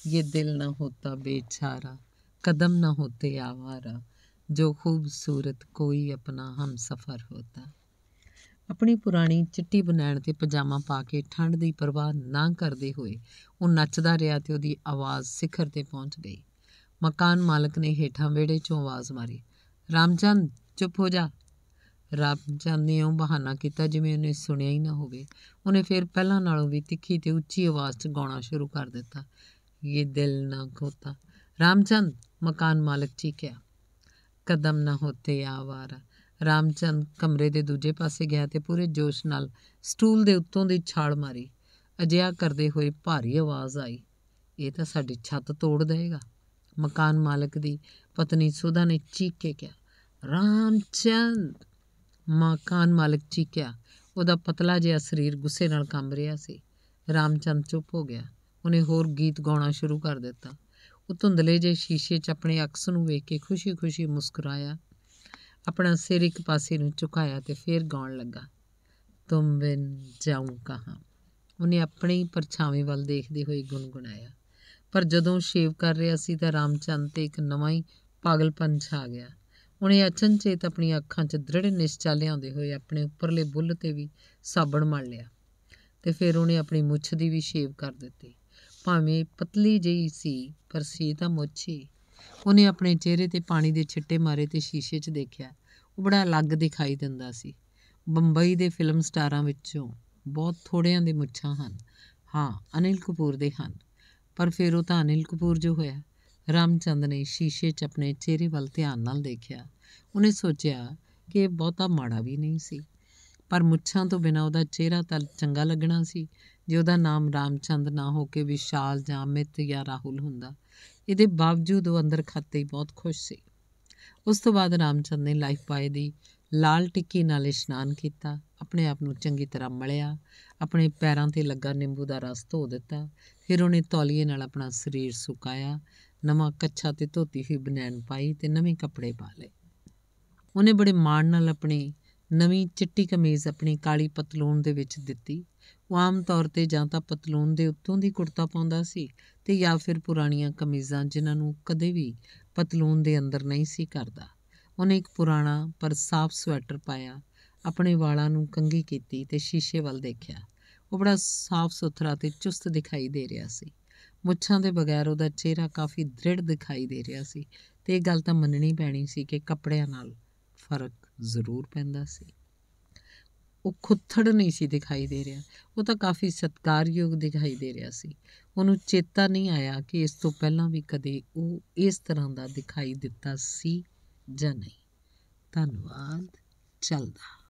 ਇਹ ਦਿਲ ਨਾ ਹੁੰਦਾ ਬੇਚਾਰਾ ਕਦਮ ਨਾ ਹੁੰਦੇ ਆਵਾਰਾ ਜੋ ਖੂਬਸੂਰਤ ਕੋਈ ਆਪਣਾ ਹਮਸਫਰ ਹੋਤਾ ਆਪਣੀ ਪੁਰਾਣੀ ਚਿੱਟੀ ਬਨੈਣ ਤੇ ਪਜਾਮਾ ਪਾ ਕੇ ਠੰਡ ਦੀ ਪਰਵਾਹ ਨਾ ਕਰਦੇ ਹੋਏ ਉਹ ਨੱਚਦਾ ਰਿਹਾ ਤੇ ਉਹਦੀ ਆਵਾਜ਼ ਸਿਖਰ ਤੇ ਪਹੁੰਚ ਗਈ ਮਕਾਨ ਮਾਲਕ ਨੇ ਹੇਠਾਂ ਵਿਹੜੇ 'ਚੋਂ ਆਵਾਜ਼ ਮਾਰੀ ਰਾਮਚੰਦ ਚੁੱਪ ਹੋ ਜਾ ਰਾਮਚੰਦ ਨੇ ਉਹ ਬਹਾਨਾ ਕੀਤਾ ਜਿਵੇਂ ਉਹਨੇ ਸੁਣਿਆ ਹੀ ਨਾ ਹੋਵੇ ਉਹਨੇ ਫਿਰ ਪਹਿਲਾਂ ਨਾਲੋਂ ਵੀ ਤਿੱਖੀ ਤੇ ਉੱਚੀ ਆਵਾਜ਼ 'ਚ ਗਾਉਣਾ ਸ਼ੁਰੂ ਕਰ ਦਿੱਤਾ ਇਹ ਦਿਲ ਨਾ ਖੋਤਾ ਰਾਮਚੰਦ ਮਕਾਨ ਮਾਲਕ ਚੀਕਿਆ ਕਦਮ ਨਾ ਹੋਤੇ ਆਵਾਰਾ ਰਾਮਚੰਦ ਕਮਰੇ ਦੇ ਦੂਜੇ ਪਾਸੇ ਗਿਆ ਤੇ ਪੂਰੇ ਜੋਸ਼ ਨਾਲ ਸਟੂਲ ਦੇ ਉੱਤੋਂ ਦੀ ਛਾਲ ਮਾਰੀ ਅਜਿਹਾ ਕਰਦੇ ਹੋਏ ਭਾਰੀ ਆਵਾਜ਼ ਆਈ ਇਹ ਤਾਂ ਸਾਡੀ ਛੱਤ ਤੋੜ ਦੇਗਾ ਮਕਾਨ ਮਾਲਕ ਦੀ ਪਤਨੀ ਸੁਧਾ ਨੇ ਚੀਕ ਕੇ ਕਿਹਾ ਰਾਮਚੰਦ ਮਕਾਨ ਮਾਲਕ ਚੀਕਿਆ ਉਹਦਾ ਪਤਲਾ ਜਿਹਾ ਸਰੀਰ ਗੁੱਸੇ ਨਾਲ ਕੰਬ ਰਿਹਾ ਸੀ ਰਾਮਚੰਦ ਚੁੱਪ ਹੋ ਗਿਆ ਉਹਨੇ ਹੋਰ ਗੀਤ ਗਾਉਣਾ ਸ਼ੁਰੂ ਕਰ ਦਿੱਤਾ ਉਹ ਧੁੰਦਲੇ ਜੇ ਸ਼ੀਸ਼ੇ 'ਚ ਆਪਣੇ ਅਕਸ ਨੂੰ ਵੇਖ ਕੇ ਖੁਸ਼ੀ-ਖੁਸ਼ੀ ਮੁਸਕਰਾਇਆ ਆਪਣਾ ਸਿਰ ਇੱਕ ਪਾਸੇ ਨੂੰ ਝੁਕਾਇਆ ਤੇ ਫੇਰ ਗਾਉਣ ਲੱਗਾ ਤੁਮ ਬਿਨ ਜਾਉਂ ਕਹਾਂ ਉਹਨੇ ਆਪਣੀ ਪਰਛਾਵੇਂ ਵੱਲ ਦੇਖਦੇ ਹੋਏ ਗੁੰਗੁਣਾਇਆ ਪਰ ਜਦੋਂ ਸ਼ੇਵ ਕਰ ਰਿਹਾ ਸੀ ਤਾਂ ਰਾਮਚੰਦ ਤੇ ਇੱਕ ਨਵਾਂ ਹੀ ਪਾਗਲਪਨ ਛਾ ਗਿਆ ਉਹਨੇ ਅਚਨਚੇਤ ਆਪਣੀਆਂ ਅੱਖਾਂ 'ਚ ਦ੍ਰਿੜ ਨਿਸ਼ਚਾ ਲਿਆਉਂਦੇ ਹੋਏ ਆਪਣੇ ਉੱਪਰਲੇ ਬੁੱਲ ਤੇ ਵੀ ਸਾਬਣ ਮਲ ਲਿਆ ਤੇ ਫਿਰ ਉਹਨੇ ਆਪਣੀ ਮੁੱਛ ਦੀ ਵੀ ਸ਼ੇਵ ਕਰ ਦਿੱਤੀ ਭਾਵੇਂ ਪਤਲੀ ਜਿਹੀ ਸੀ ਪਰ ਸੀ ਤਾਂ ਮੁੱਛ ਹੀ ਉਹਨੇ ਆਪਣੇ ਚਿਹਰੇ ਤੇ ਪਾਣੀ ਦੇ ਛਿੱਟੇ ਮਾਰੇ ਤੇ ਸ਼ੀਸ਼ੇ 'ਚ ਦੇਖਿਆ ਉਹ ਬੜਾ ਅਲੱਗ ਦਿਖਾਈ ਦਿੰਦਾ ਸੀ ਬੰਬਈ ਦੇ ਫਿਲਮ ਸਟਾਰਾਂ ਵਿੱਚੋਂ ਬਹੁਤ ਥੋੜਿਆਂ ਦੇ ਮੁੱਛਾਂ ਹਨ ਹਾਂ ਅਨਿਲ ਕਪੂਰ ਦੇ ਹਨ ਪਰ ਫਿਰ ਉਹ ਤਾਂ ਅਨਿਲ ਕਪੂਰ ਜੋ ਹੋਇਆ ਰਾਮਚੰਦ ਨੇ ਸ਼ੀਸ਼ੇ 'ਚ ਆਪਣੇ ਚਿਹਰੇ ਵੱਲ ਧਿਆਨ ਨਾਲ ਦੇਖਿਆ ਉਹਨੇ ਸੋਚਿਆ ਕਿ ਇਹ ਬਹੁਤਾ ਮਾੜਾ ਵੀ ਨਹੀਂ ਸੀ ਪਰ ਮੁੱਛਾਂ ਤੋਂ ਬਿਨਾ ਉਹਦਾ ਚਿਹਰਾ ਤਾਂ ਚੰਗਾ ਲੱਗਣਾ ਸੀ ਜੇ ਉਹਦਾ ਨਾਮ ਰਾਮਚੰਦ ਨਾ ਹੋ ਕੇ ਵਿਸ਼ਾਲ ਜਾਂ ਮਿਤ ਜਾਂ ਰਾਹੁਲ ਹੁੰਦਾ ਇਹਦੇ ਬਾਵਜੂਦ ਉਹ ਅੰਦਰ ਖਾਤੇ ਹੀ ਬਹੁਤ ਖੁਸ਼ ਸੀ ਉਸ ਤੋਂ ਬਾਅਦ ਰਾਮਚੰਦ ਨੇ ਲਾਈਫ ਪਾਏ ਦੀ ਲਾਲ ਟਿੱਕੀ ਨਾਲ ਇਸ਼ਨਾਨ ਕੀਤਾ ਆਪਣੇ ਆਪ ਨੂੰ ਚੰਗੀ ਤਰ੍ਹਾਂ ਮਲਿਆ ਆਪਣੇ ਪੈਰਾਂ ਤੇ ਲੱਗਾ ਨਿੰਬੂ ਦਾ ਰਸ ਧੋ ਦਿੱਤਾ ਫਿਰ ਉਹਨੇ ਤੌਲੀਏ ਨਾਲ ਆਪਣਾ ਸਰੀਰ ਸੁਕਾਇਆ ਨਵਾਂ ਕੱਛਾ ਤੇ ਧੋਤੀ ਹੋਈ ਬਨੈਣ ਪਾਈ ਤੇ ਨਵੇਂ ਕੱਪੜੇ ਪਾ ਲਏ ਉਹਨੇ ਬੜੇ ਮਾਣ ਨਾਲ ਆਪਣੀ ਨਵੀਂ ਚਿੱਟੀ ਕਮੀਜ਼ ਆਪਣੀ ਕਾਲੀ ਪਤਲੂਨ ਦੇ ਵਿੱਚ ਦਿੱਤੀ ਉਹ ਆਮ ਤੌਰ ਤੇ ਜਾਂ ਤਾਂ ਪਤਲੂਨ ਦੇ ਉੱਤੋਂ ਦੀ ਕੁੜਤਾ ਪਾਉਂਦਾ ਸੀ ਤੇ ਜਾਂ ਫਿਰ ਪੁਰਾਣੀਆਂ ਕਮੀਜ਼ਾਂ ਜਿਨ੍ਹਾਂ ਨੂੰ ਕਦੇ ਵੀ ਪਤਲੂਨ ਦੇ ਅੰਦਰ ਨਹੀਂ ਸੀ ਕਰਦਾ ਉਹਨੇ ਇੱਕ ਪੁਰਾਣਾ ਪਰ ਸਾਫ਼ ਸਵੈਟਰ ਪਾਇਆ ਆਪਣੇ ਵਾਲਾਂ ਨੂੰ ਕੰਗੀ ਕੀਤੀ ਤੇ ਸ਼ੀਸ਼ੇ ਵੱਲ ਦੇਖਿਆ ਉਹ ਬੜਾ ਸਾਫ਼ ਸੁਥਰਾ ਤੇ ਚੁਸਤ ਦਿਖਾਈ ਦੇ ਰਿਹਾ ਸੀ ਮੁੱਛਾਂ ਦੇ ਬਗੈਰ ਉਹਦਾ ਚਿਹਰਾ ਕਾਫੀ ਦ੍ਰਿੜ ਦਿਖਾਈ ਦੇ ਰਿਹਾ ਸੀ ਤੇ ਇਹ ਗੱਲ ਤਾਂ ਮੰਨਣੀ ਪੈਣੀ ਸੀ ਕਿ ਕੱਪੜਿਆਂ ਨਾਲ ਫਰਕ ਜ਼ਰੂਰ ਪੈਂਦਾ ਸੀ ਉਹ ਖੁੱਥੜ ਨਹੀਂ ਸੀ ਦਿਖਾਈ ਦੇ ਰਿਹਾ ਉਹ ਤਾਂ ਕਾਫੀ ਸਤਕਾਰਯੋਗ ਦਿਖਾਈ ਦੇ ਰਿਹਾ ਸੀ ਉਹਨੂੰ ਚੇਤਾ ਨਹੀਂ ਆਇਆ ਕਿ ਇਸ ਤੋਂ ਪਹਿਲਾਂ ਵੀ ਕਦੇ ਉਹ ਇਸ ਤਰ੍ਹਾਂ ਦਾ ਦਿਖਾਈ ਦਿੱਤਾ ਸੀ ਜਾਂ ਨਹੀਂ ਧੰਨਵਾਦ ਚੱਲਦਾ